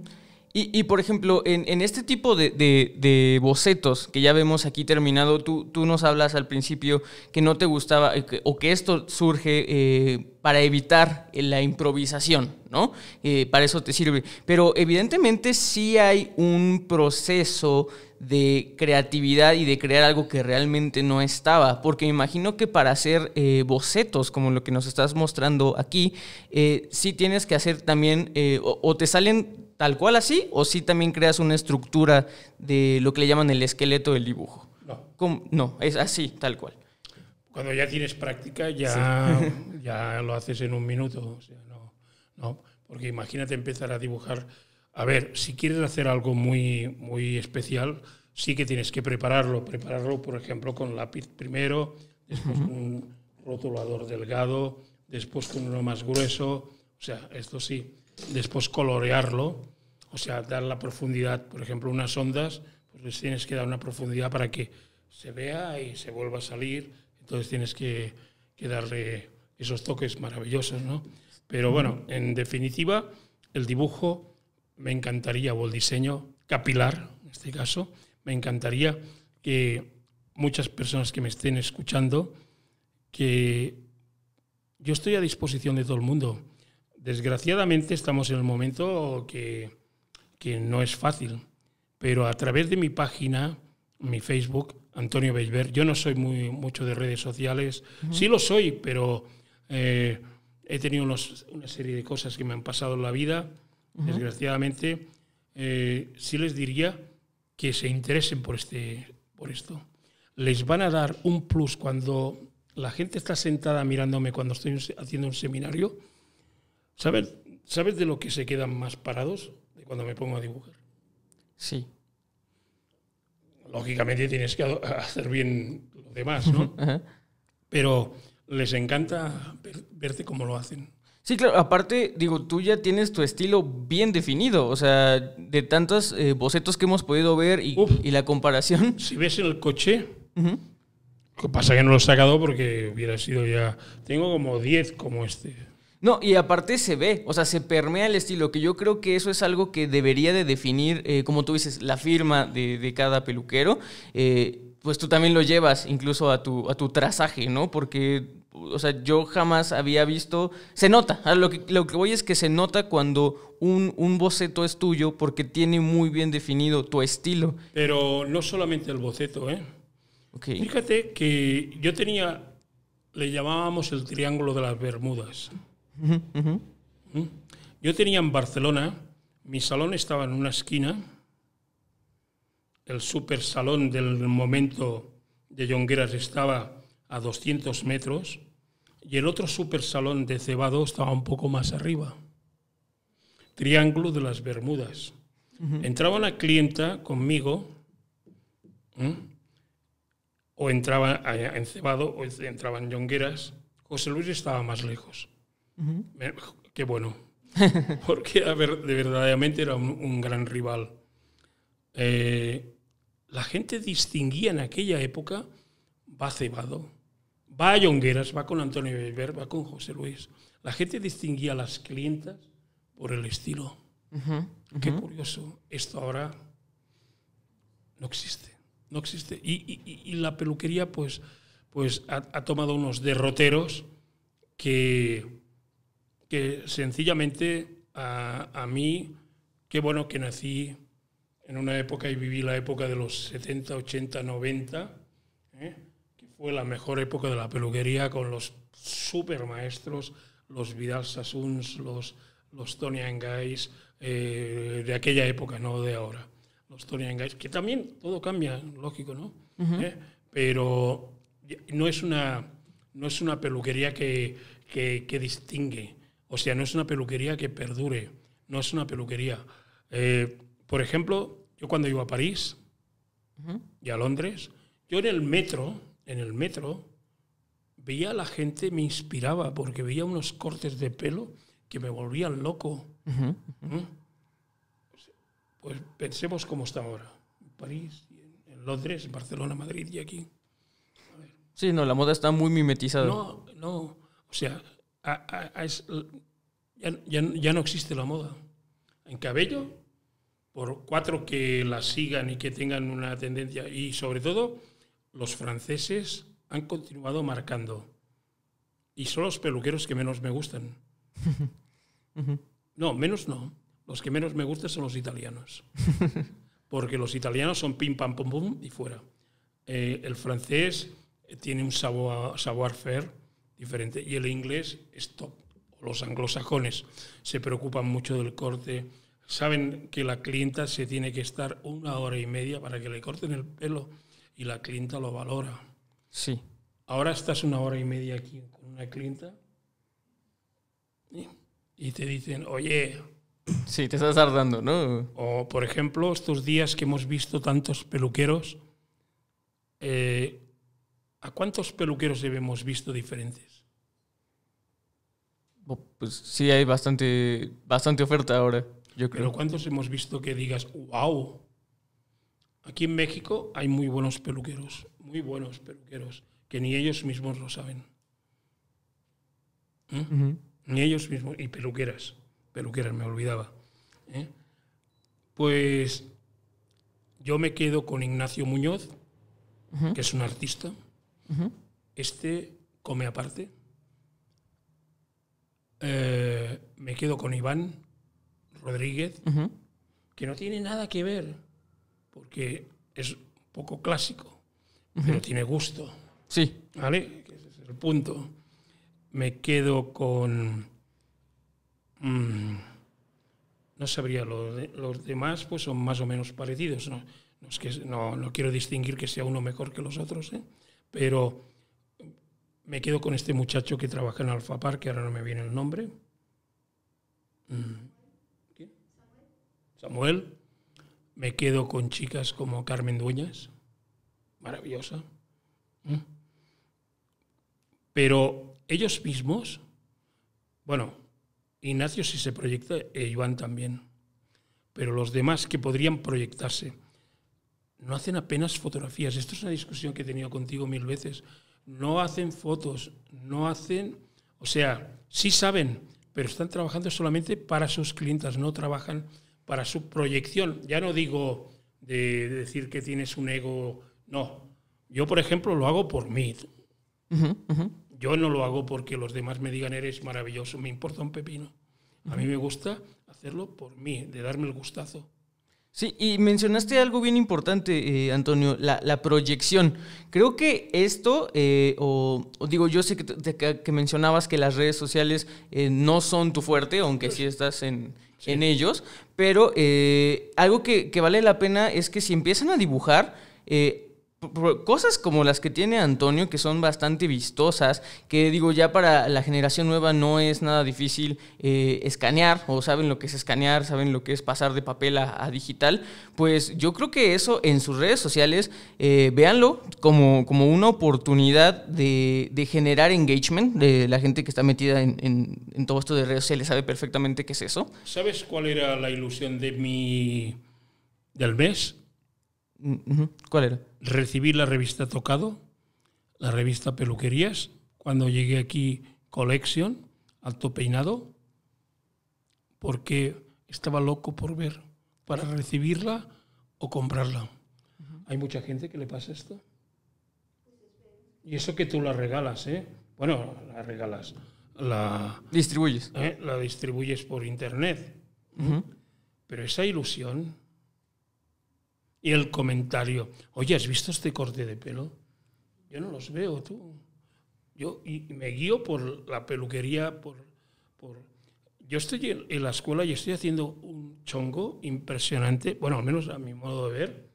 Y, por ejemplo, en, este tipo de, bocetos que ya vemos aquí terminado, tú, tú nos hablas al principio que no te gustaba eh, o que esto surge eh, para evitar eh, la improvisación, ¿no? para eso te sirve. Pero evidentemente sí hay un proceso de creatividad y de crear algo que realmente no estaba, porque me imagino que para hacer bocetos como lo que nos estás mostrando aquí, sí tienes que hacer también, o te salen tal cual así o si también creas una estructura de lo que le llaman el esqueleto del dibujo? No. No, es así, tal cual. Cuando ya tienes práctica, ya, ya lo haces en un minuto. no, porque imagínate empezar a dibujar. A ver, si quieres hacer algo muy, muy especial, sí que tienes que prepararlo. Prepararlo, por ejemplo, con lápiz primero, después con un rotulador delgado, después con uno más grueso. O sea, esto sí después colorearlo, o sea, dar la profundidad, por ejemplo, unas ondas, pues tienes que dar una profundidad para que se vea y se vuelva a salir, entonces tienes que, que darle esos toques maravillosos, ¿no? Pero bueno, en definitiva, el dibujo me encantaría, o el diseño capilar, en este caso, me encantaría que muchas personas que me estén escuchando, que yo estoy a disposición de todo el mundo. Desgraciadamente estamos en el momento que, no es fácil, pero a través de mi página, mi Facebook, Antonio beisberg yo no soy muy, mucho de redes sociales, sí lo soy, pero eh, he tenido una serie de cosas que me han pasado en la vida, desgraciadamente, eh, sí les diría que se interesen por, este, por esto. Les van a dar un plus cuando la gente está sentada mirándome cuando estoy haciendo un seminario ¿Sabes, ¿Sabes de lo que se quedan más parados de cuando me pongo a dibujar? Sí. Lógicamente tienes que hacer bien lo demás, ¿no? Pero les encanta verte cómo lo hacen. Sí, claro, aparte, digo, tú ya tienes tu estilo bien definido, o sea, de tantos eh, bocetos que hemos podido ver y, la comparación. Si ves el coche, que pasa que no lo he sacado porque hubiera sido ya... Tengo como 10 como este. No, y aparte se ve, o sea, se permea el estilo, que yo creo que eso es algo que debería de definir, eh, como tú dices, la firma de, cada peluquero. Eh, pues tú también lo llevas incluso a tu, a tu trazaje, ¿no? Porque, o sea, yo jamás había visto... Se nota, lo que, lo voy es que se nota cuando un, boceto es tuyo porque tiene muy bien definido tu estilo. Pero no solamente el boceto, ¿eh? Fíjate que yo tenía, le llamábamos el triángulo de las Bermudas. Yo tenía en Barcelona, mi salón estaba en una esquina, el super salón del momento de Jongueras estaba a 200 metros y el otro super salón de Cebado estaba un poco más arriba, Triángulo de las Bermudas. Entraba una clienta conmigo, o entraba en Cebado, o entraba en Yongueras. José Luis estaba más lejos. Qué bueno. Porque a ver, de verdaderamente era un, gran rival. Eh, la gente distinguía en aquella época, va Cebado, va a Yongueras, va con Antonio Weber, va con José Luis. La gente distinguía a las clientas por el estilo. Qué curioso. Esto ahora no existe. No existe. Y, la peluquería, pues, pues ha, ha tomado unos derroteros que que sencillamente a, mí, qué bueno que nací en una época y viví la época de los 70, 80, 90, que fue la mejor época de la peluquería con los super maestros, los Vidal sassuns los, los Tony Angais, eh, de aquella época, no de ahora. Los Tony Angais, que también todo cambia, lógico, ¿no? ¿Eh? Pero no es una, no es una peluquería que, que distingue o sea, no es una peluquería que perdure, no es una peluquería. Eh, por ejemplo, yo cuando iba a París y a Londres, yo en el metro, en el metro, veía a la gente, me inspiraba porque veía unos cortes de pelo que me volvían loco. ¿Mm? Pues pensemos cómo está ahora. París, en Londres, Barcelona, Madrid y aquí. Sí, no, la moda está muy mimetizada. No, no. O sea, ya, no existe la moda. En cabello, por cuatro que la sigan y que tengan una tendencia, y sobre todo los franceses han continuado marcando. Y son los peluqueros que menos me gustan. No, menos no. Los que menos me gustan son los italianos. Porque los italianos son pim, pam, pum, pum y fuera. Eh, el francés tiene un savoir-faire diferente. Y el inglés es Los anglosajones se preocupan mucho del corte. Saben que la clienta se tiene que estar una hora y media para que le corten el pelo y la clienta lo valora. Sí. Ahora estás una hora y media aquí con una clienta y te dicen, oye. Sí, te estás tardando, ¿no? O, por ejemplo, estos días que hemos visto tantos peluqueros, eh, ¿A cuántos peluqueros hemos visto diferentes? Pues sí, hay bastante, bastante oferta ahora, yo creo. Pero ¿cuántos hemos visto que digas, wow? Aquí en México hay muy buenos peluqueros, muy buenos peluqueros, que ni ellos mismos lo saben. ¿Eh? Ni ellos mismos, y peluqueras, peluqueras, me olvidaba. ¿eh? Pues yo me quedo con Ignacio Muñoz, que es un artista, este come aparte. Eh, me quedo con Iván Rodríguez, que no tiene nada que ver, porque es un poco clásico, pero tiene gusto. Sí. ¿Vale? Ese es el punto. Me quedo con... Mm, no sabría, los, demás pues son más o menos parecidos. No, es que, no, no quiero distinguir que sea uno mejor que los otros, ¿eh? Pero me quedo con este muchacho que trabaja en Alfapar, que ahora no me viene el nombre. Mm. ¿Quién? Samuel. Me quedo con chicas como Carmen Dueñas, maravillosa. Mm. Pero ellos mismos, bueno, Ignacio sí se proyecta e Iván también, pero los demás que podrían proyectarse no hacen apenas fotografías. Esto es una discusión que he tenido contigo mil veces. No hacen fotos, no hacen, o sea, sí saben, pero están trabajando solamente para sus clientes, no trabajan para su proyección. Ya no digo de, decir que tienes un ego, no. Yo, por ejemplo, lo hago por mí. Yo no lo hago porque los demás me digan eres maravilloso, me importa un pepino. A mí me gusta hacerlo por mí, de darme el gustazo. Sí, y mencionaste algo bien importante, eh, Antonio, la, proyección. Creo que esto, eh, o, digo, yo sé que, mencionabas que las redes sociales eh, no son tu fuerte, aunque sí estás en, en ellos, pero algo que, que, vale la pena es que si empiezan a dibujar, cosas como las que tiene Antonio, que son bastante vistosas, que digo, ya para la generación nueva no es nada difícil eh, escanear, o saben lo que es escanear, saben lo que es pasar de papel a, digital, pues yo creo que eso en sus redes sociales, eh, véanlo como, como una oportunidad de, generar engagement, de la gente que está metida en, en todo esto de redes sociales sabe perfectamente qué es eso. ¿Sabes cuál era la ilusión de mi... del mes? Mm, ¿Cuál era? recibí la revista Tocado, la revista Peluquerías, cuando llegué aquí Collection, Alto Peinado, porque estaba loco por ver, para recibirla o comprarla. Hay mucha gente que le pasa esto. Y eso que tú la regalas, ¿eh? Bueno, la regalas. La distribuyes. ¿eh? La distribuyes por internet. Pero esa ilusión y el comentario, oye, ¿has visto este corte de pelo? Yo no los veo, tú. Yo y, me guío por la peluquería, por, por... Yo estoy en, la escuela y estoy haciendo un chongo impresionante, bueno, al menos a mi modo de ver,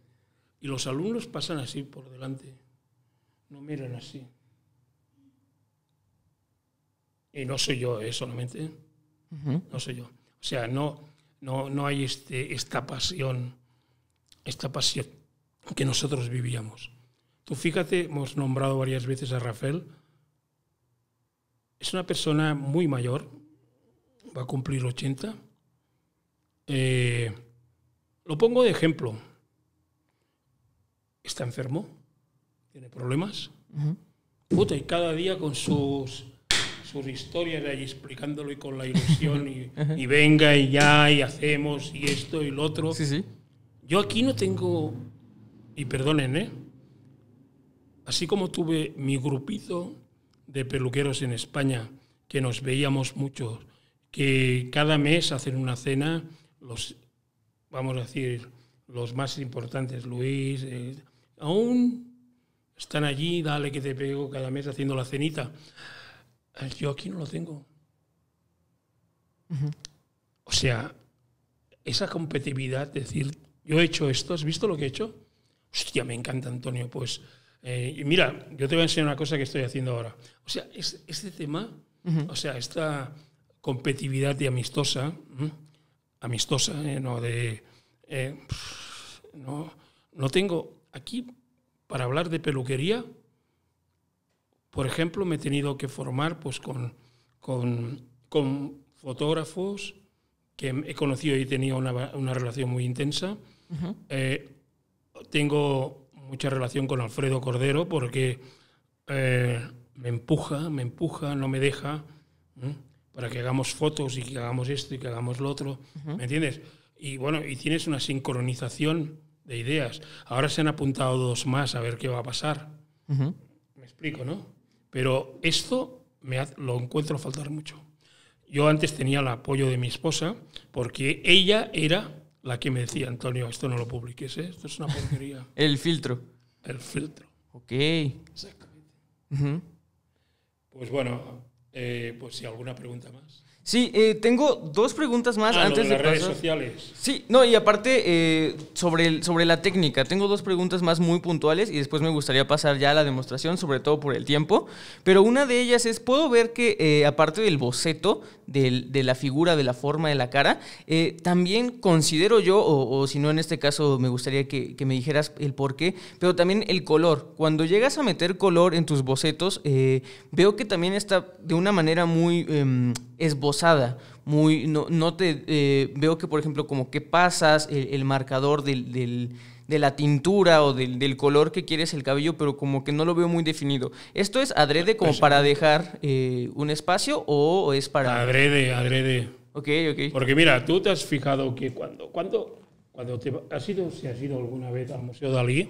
y los alumnos pasan así por delante, no miran así. Y no soy yo, eh, solamente. No soy yo. O sea, no, no, no hay este, esta pasión esta pasión que nosotros vivíamos. Tú fíjate, hemos nombrado varias veces a Rafael. Es una persona muy mayor, va a cumplir 80. Eh, lo pongo de ejemplo. Está enfermo, tiene problemas. Puta, y cada día con sus, sus historias de ahí explicándolo y con la ilusión y, y, venga y ya y hacemos y esto y lo otro. Sí, sí. Yo aquí no tengo, y perdonen, ¿eh? así como tuve mi grupito de peluqueros en España, que nos veíamos muchos, que cada mes hacen una cena, los, vamos a decir, los más importantes, Luis, eh, aún están allí, dale que te pego cada mes haciendo la cenita. Yo aquí no lo tengo. O sea, esa competitividad, decir, yo he hecho esto, ¿has visto lo que he hecho? Hostia, me encanta Antonio, pues... Eh, mira, yo te voy a enseñar una cosa que estoy haciendo ahora. O sea, este tema, o sea, esta competitividad de amistosa, amistosa, eh, no de... Eh, no, no tengo aquí, para hablar de peluquería, por ejemplo, me he tenido que formar pues, con, fotógrafos que he conocido y tenía una, una relación muy intensa eh, tengo mucha relación con Alfredo Cordero porque eh, me empuja, me empuja, no me deja para que hagamos fotos y que hagamos esto y que hagamos lo otro. ¿Me entiendes? Y bueno, y tienes una sincronización de ideas. Ahora se han apuntado dos más a ver qué va a pasar. Me explico, ¿no? Pero esto me lo encuentro faltar mucho. Yo antes tenía el apoyo de mi esposa porque ella era la que me decía, Antonio, esto no lo publiques, ¿eh? esto es una porquería. el filtro. El filtro. Ok. Exactamente. Pues bueno, eh, pues si alguna pregunta más. Sí, eh, tengo dos preguntas más ah, antes de, las redes sociales. Sí, no, y aparte eh, sobre, sobre la técnica, tengo dos preguntas más muy puntuales y después me gustaría pasar ya a la demostración, sobre todo por el tiempo. Pero una de ellas es, puedo ver que eh, aparte del boceto, de la figura, de la forma de la cara, también considero yo, o, si no en este caso me gustaría que, me dijeras el por qué, pero también el color. Cuando llegas a meter color en tus bocetos, veo que también está de una manera muy em, esbozada, muy, no, te, eh, veo que por ejemplo como que pasas el, marcador de la tintura o del, color que quieres el cabello, pero como que no lo veo muy definido. ¿Esto es adrede como para pues, dejar eh, un espacio o, es para...? Adrede, adrede. Ok, ok. Porque mira, tú te has fijado que cuando, cuando, cuando te has ido, si has ido alguna vez al Museo Dalí,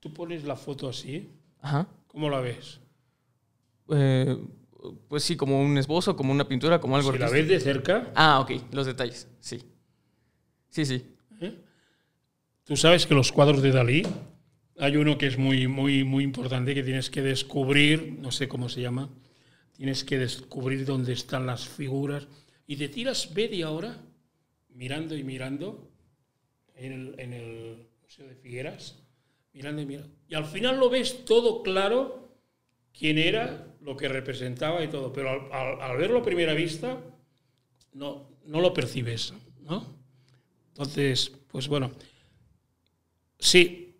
tú pones la foto así, Ajá. ¿cómo la ves? Eh, pues sí, como un esbozo, como una pintura, como algo. Si la ves de cerca. Ah, ok, los detalles, sí. Sí, sí. ¿Eh? Tú sabes que los cuadros de Dalí, hay uno que es muy, muy, muy importante que tienes que descubrir, no sé cómo se llama, tienes que descubrir dónde están las figuras y te tiras media hora mirando y mirando en el, en el Museo de Figueras, mirando y mirando. Y al final lo ves todo claro quién era, lo que representaba y todo. Pero al, verlo a primera vista, no, no lo percibes, Entonces, pues bueno, sí,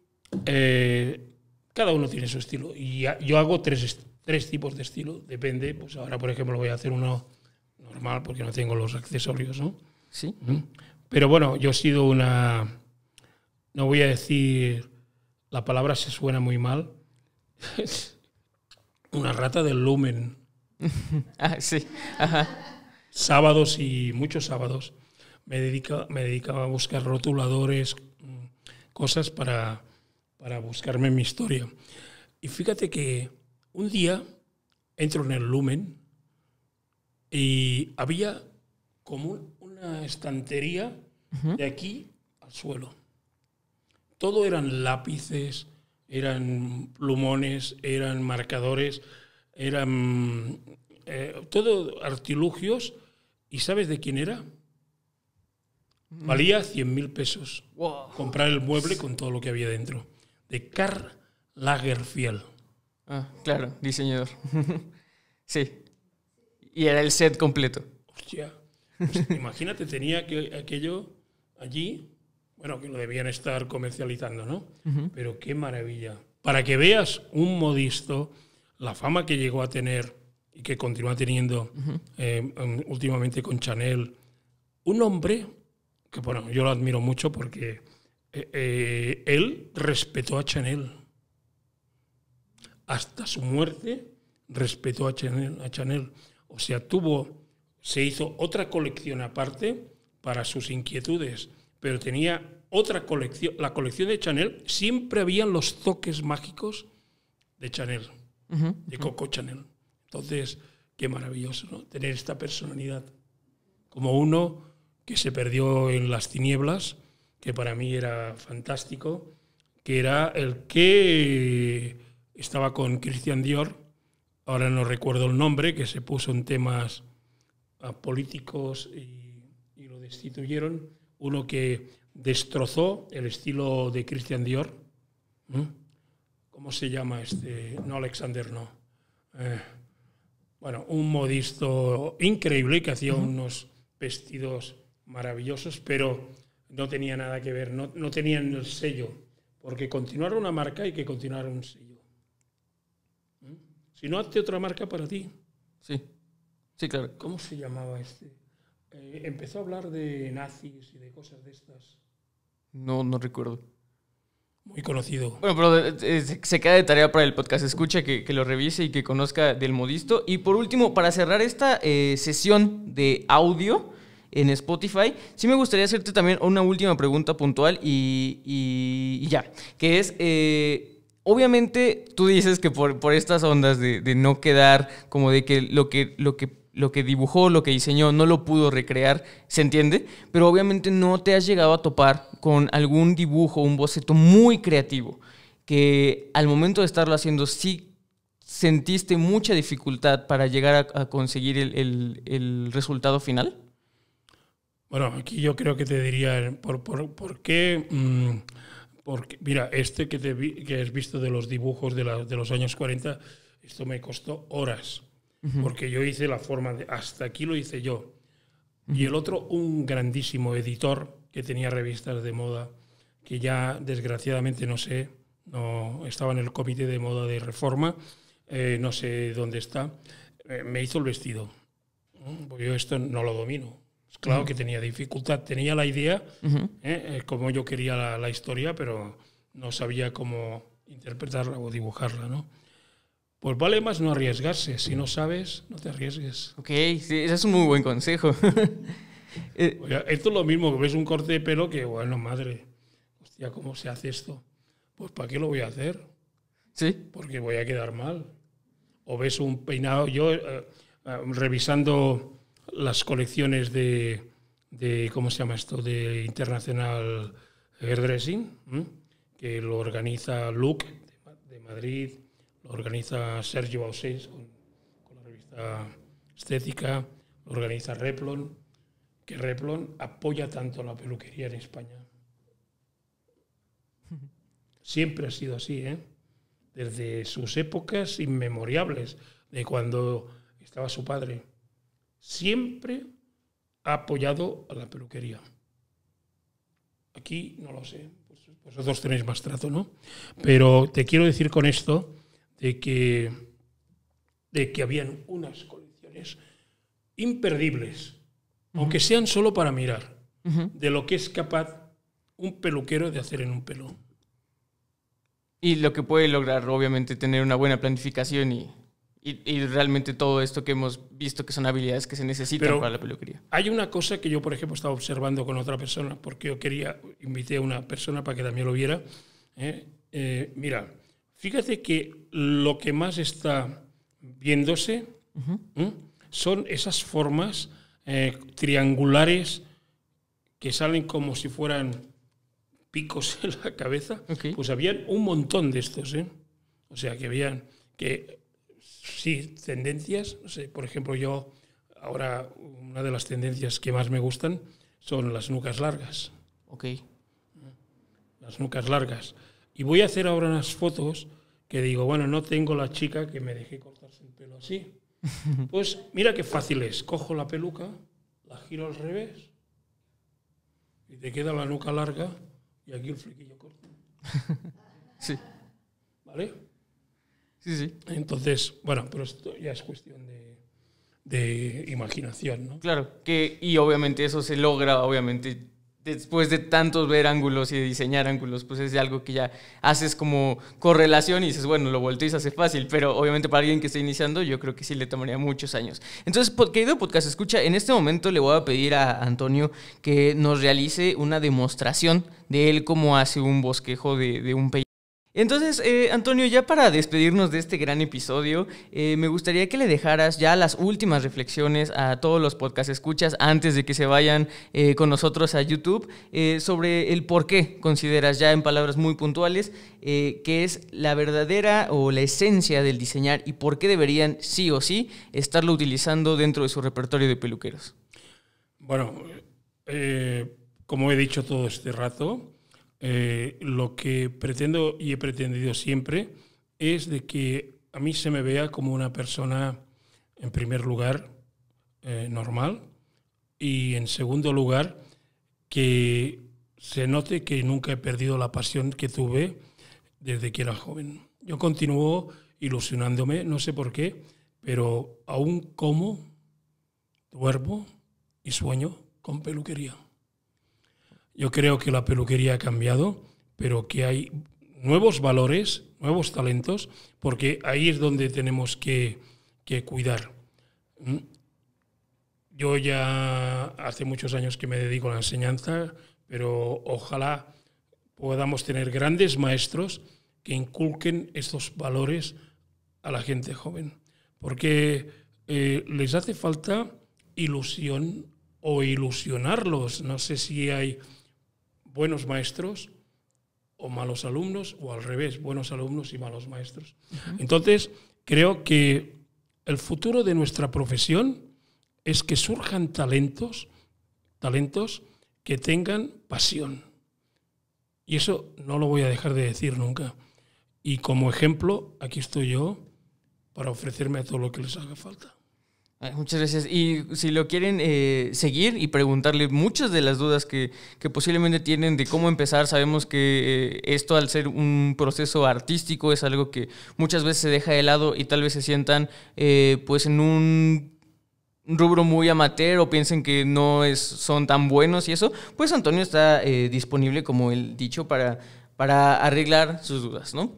eh, cada uno tiene su estilo. Y yo hago tres, tipos de estilo, depende. Pues ahora, por ejemplo, voy a hacer uno normal porque no tengo los accesorios, ¿no? Sí. ¿Mm? Pero bueno, yo he sido una. No voy a decir. La palabra se suena muy mal. Una rata del lumen. Ah, sí. Sábados y muchos sábados me, dedicaba a buscar rotuladores, mm, cosas para, para buscarme mi historia. Y fíjate que un día entro en el lumen y había como una estantería de aquí al suelo. Todo eran lápices, eran plumones, eran marcadores, eran eh, todo artilugios. ¿Y sabes de quién era? Mm. Valía 100 mil pesos comprar el mueble con todo lo que había dentro. De Karl Lagerfeld. Ah, claro, diseñador. sí. Y era el set completo. Hostia. Pues, imagínate, tenía aquello allí bueno, que lo debían estar comercializando, ¿no? Pero qué maravilla. Para que veas un modisto, la fama que llegó a tener y que continúa teniendo eh, um, últimamente con Chanel, un hombre que, bueno, yo lo admiro mucho porque eh, eh, él respetó a Chanel. Hasta su muerte respetó a Chanel, a Chanel. O sea, tuvo, se hizo otra colección aparte para sus inquietudes, pero tenía otra colección, la colección de Chanel, siempre habían los toques mágicos de Chanel, de Coco Chanel. Entonces, qué maravilloso, ¿no? Tener esta personalidad. Como uno que se perdió en las tinieblas, que para mí era fantástico, que era el que estaba con Christian Dior, ahora no recuerdo el nombre, que se puso en temas ah, políticos y lo destituyeron. Uno que destrozó el estilo de Christian Dior. ¿Cómo se llama este? No, Alexander, no. Eh, bueno, un modisto increíble que hacía unos vestidos maravillosos, pero no tenía nada que ver, no, no tenían el sello, porque continuar una marca hay que continuar un sello. Si no, hazte otra marca para ti. Sí, sí, claro. ¿Cómo se llamaba este? Eh, empezó a hablar de nazis y de cosas de estas. No, no recuerdo. Muy conocido. Bueno, pero eh, eh, se queda de tarea para el podcast. Escucha, que, lo revise y que conozca del modisto. Y por último, para cerrar esta eh, sesión de audio en Spotify, sí me gustaría hacerte también una última pregunta puntual y, y, ya, que es... obviamente tú dices que por, estas ondas de, de, no quedar como de que lo que, lo que lo que dibujó, lo que diseñó, no lo pudo recrear, ¿se entiende? Pero obviamente no te has llegado a topar con algún dibujo, un boceto muy creativo, que al momento de estarlo haciendo sí sentiste mucha dificultad para llegar a, conseguir el, resultado final? Bueno, aquí yo creo que te diría por, qué... Mm, porque, mira, este que, has visto de los dibujos de, de los años 40, esto me costó horas porque yo hice la forma de hasta aquí lo hice yo. Y el otro, un grandísimo editor que tenía revistas de moda, que ya desgraciadamente no sé, no estaba en el comité de moda de reforma, eh, no sé dónde está, eh, me hizo el vestido. Mm, porque yo esto no lo domino. Claro que tenía dificultad, tenía la idea, eh, como yo quería la, la historia, pero no sabía cómo interpretarla o dibujarla, ¿no? Pues vale más no arriesgarse. Si no sabes, no te arriesgues. Ok, ese es un muy buen consejo. Eh, esto es lo mismo que ves un corte de pelo que, bueno, madre, hostia, ¿cómo se hace esto? Pues ¿para qué lo voy a hacer? Sí. Porque voy a quedar mal. O ves un peinado, yo eh, eh, revisando las colecciones de, ¿cómo se llama esto? De International Hairdressing, Dressing, que lo organiza Luke de Madrid lo organiza Sergio Bausés con, la revista Estética, lo organiza Replon, que Replon apoya tanto la peluquería en España. Siempre ha sido así, ¿eh? desde sus épocas inmemorables de cuando estaba su padre. Siempre ha apoyado a la peluquería. Aquí no lo sé, pues vosotros tenéis más trato, ¿no? Pero te quiero decir con esto de que, de que habían unas colecciones imperdibles, aunque sean solo para mirar, de lo que es capaz un peluquero de hacer en un pelo. Y lo que puede lograr, obviamente, tener una buena planificación y, realmente todo esto que hemos visto que son habilidades que se necesitan para la peluquería. Hay una cosa que yo, por ejemplo, estaba observando con otra persona, porque yo quería, invité a una persona para que también lo viera. ¿eh? Eh, mira, Fíjate que lo que más está viéndose son esas formas eh, triangulares que salen como si fueran picos en la cabeza. Pues habían un montón de estos. ¿eh? O sea, que habían que sí, tendencias. por ejemplo, yo ahora una de las tendencias que más me gustan son las nucas largas. Ok. Las nucas largas. Y voy a hacer ahora unas fotos que digo, bueno, no tengo la chica que me dejé cortarse el pelo así. Pues mira qué fácil es. Cojo la peluca, la giro al revés y te queda la nuca larga y aquí el flequillo corto. Sí. ¿Vale? Sí, sí. Entonces, bueno, pero esto ya es cuestión de, de imaginación, ¿no? Claro, que, y obviamente eso se logra, obviamente después de tantos ver ángulos y diseñar ángulos, pues es algo que ya haces como correlación y dices, bueno, lo volteo y se hace fácil, pero obviamente para alguien que está iniciando yo creo que sí le tomaría muchos años. Entonces, querido podcast, escucha, en este momento le voy a pedir a Antonio que nos realice una demostración de él cómo hace un bosquejo de, de un entonces, eh, Antonio, ya para despedirnos de este gran episodio, eh, me gustaría que le dejaras ya las últimas reflexiones a todos los podcast escuchas antes de que se vayan eh, con nosotros a YouTube sobre el por qué consideras ya en palabras muy puntuales que es la verdadera o la esencia del diseñar y por qué deberían sí o sí estarlo utilizando dentro de su repertorio de peluqueros. Bueno, como he dicho todo este rato, eh, lo que pretendo y he pretendido siempre es de que a mí se me vea como una persona, en primer lugar, eh, normal y en segundo lugar, que se note que nunca he perdido la pasión que tuve desde que era joven. Yo continúo ilusionándome, no sé por qué, pero aún como, duermo y sueño con peluquería. Yo creo que la peluquería ha cambiado, pero que hay nuevos valores, nuevos talentos, porque ahí es donde tenemos que, cuidar. ¿Mm? Yo ya hace muchos años que me dedico a la enseñanza, pero ojalá podamos tener grandes maestros que inculquen estos valores a la gente joven, porque eh, les hace falta ilusión o ilusionarlos. No sé si hay buenos maestros o malos alumnos, o al revés, buenos alumnos y malos maestros. Entonces, creo que el futuro de nuestra profesión es que surjan talentos, talentos que tengan pasión. Y eso no lo voy a dejar de decir nunca. Y como ejemplo, aquí estoy yo para ofrecerme a todo lo que les haga falta muchas gracias. Y si lo quieren eh, seguir y preguntarle muchas de las dudas que, posiblemente tienen de cómo empezar, sabemos que eh, esto al ser un proceso artístico es algo que muchas veces se deja de lado y tal vez se sientan eh, pues en un rubro muy amateur o piensen que no es, son tan buenos y eso, pues Antonio está disponible, como él dicho, para, para arreglar sus dudas, ¿no?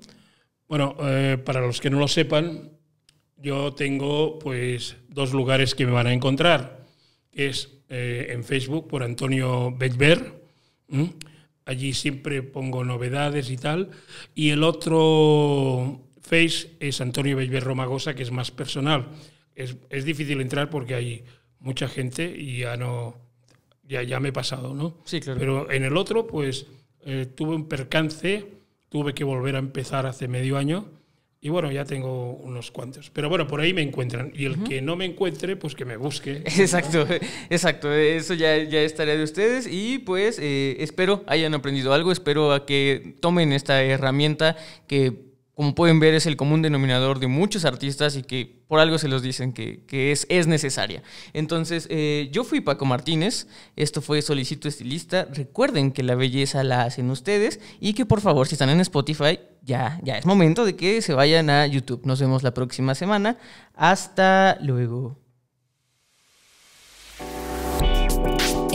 Bueno, para los que no lo sepan, yo tengo pues dos lugares que me van a encontrar. Es eh, en Facebook por Antonio Beckber. Allí siempre pongo novedades y tal. Y el otro Face es Antonio Beckber Romagosa, que es más personal. Es, difícil entrar porque hay mucha gente y ya no. Ya, ya me he pasado, ¿no? Sí, claro. Pero en el otro, pues eh, tuve un percance, tuve que volver a empezar hace medio año y bueno, ya tengo unos cuantos. Pero bueno, por ahí me encuentran. Y el que no me encuentre, pues que me busque. Exacto, exacto. Eso ya, ya es tarea de ustedes. Y pues eh, espero hayan aprendido algo. Espero a que tomen esta herramienta que como pueden ver, es el común denominador de muchos artistas y que por algo se los dicen que, es, es, necesaria. Entonces, eh, yo fui Paco Martínez, esto fue Solicito Estilista. Recuerden que la belleza la hacen ustedes y que por favor, si están en Spotify, ya, ya es momento de que se vayan a YouTube. Nos vemos la próxima semana. Hasta luego.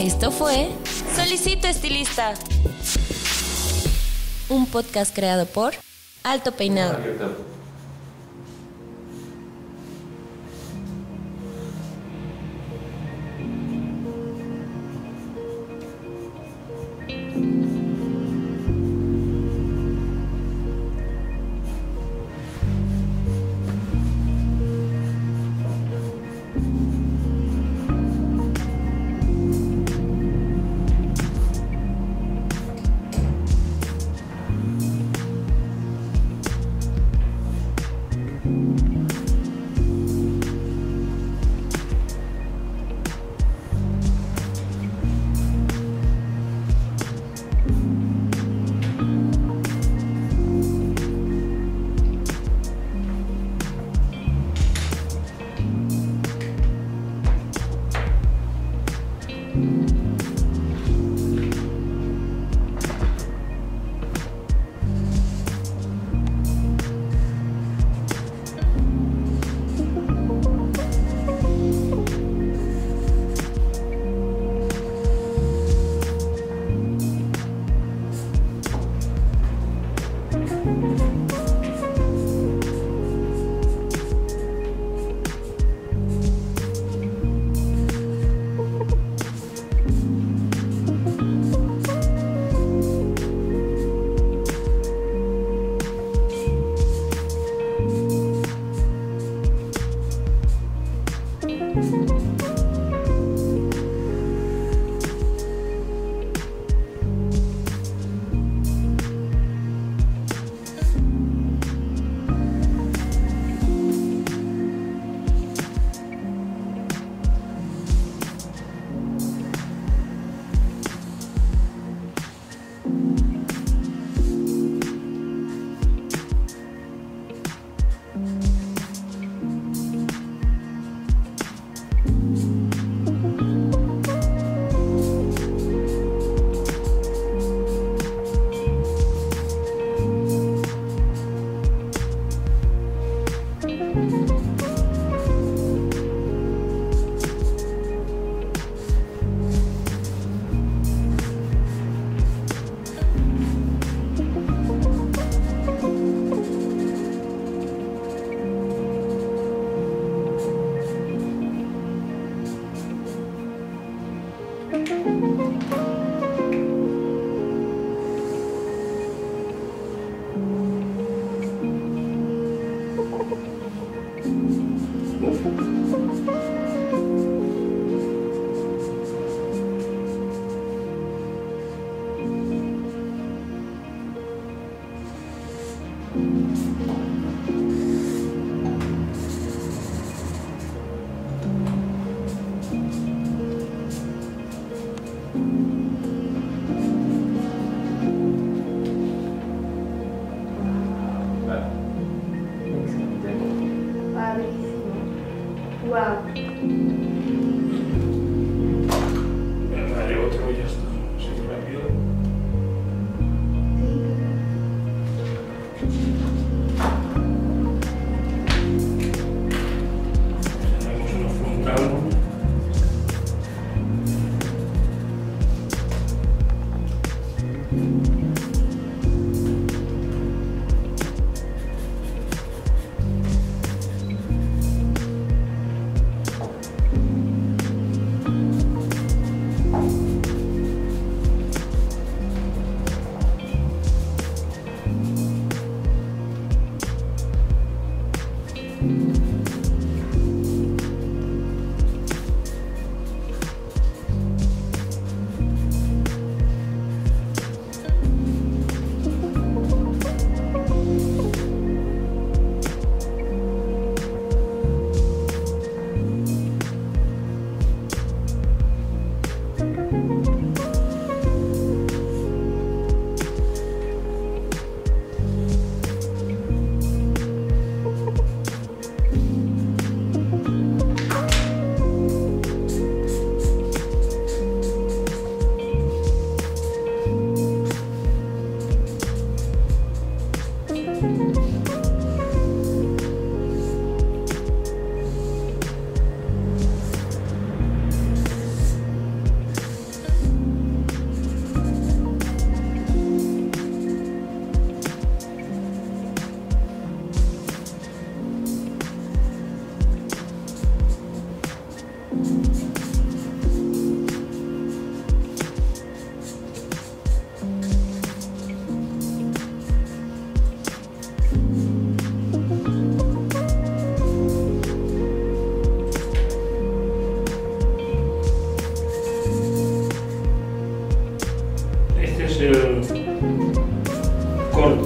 Esto fue Solicito Estilista, un podcast creado por... Alto peinado.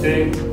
Namaste.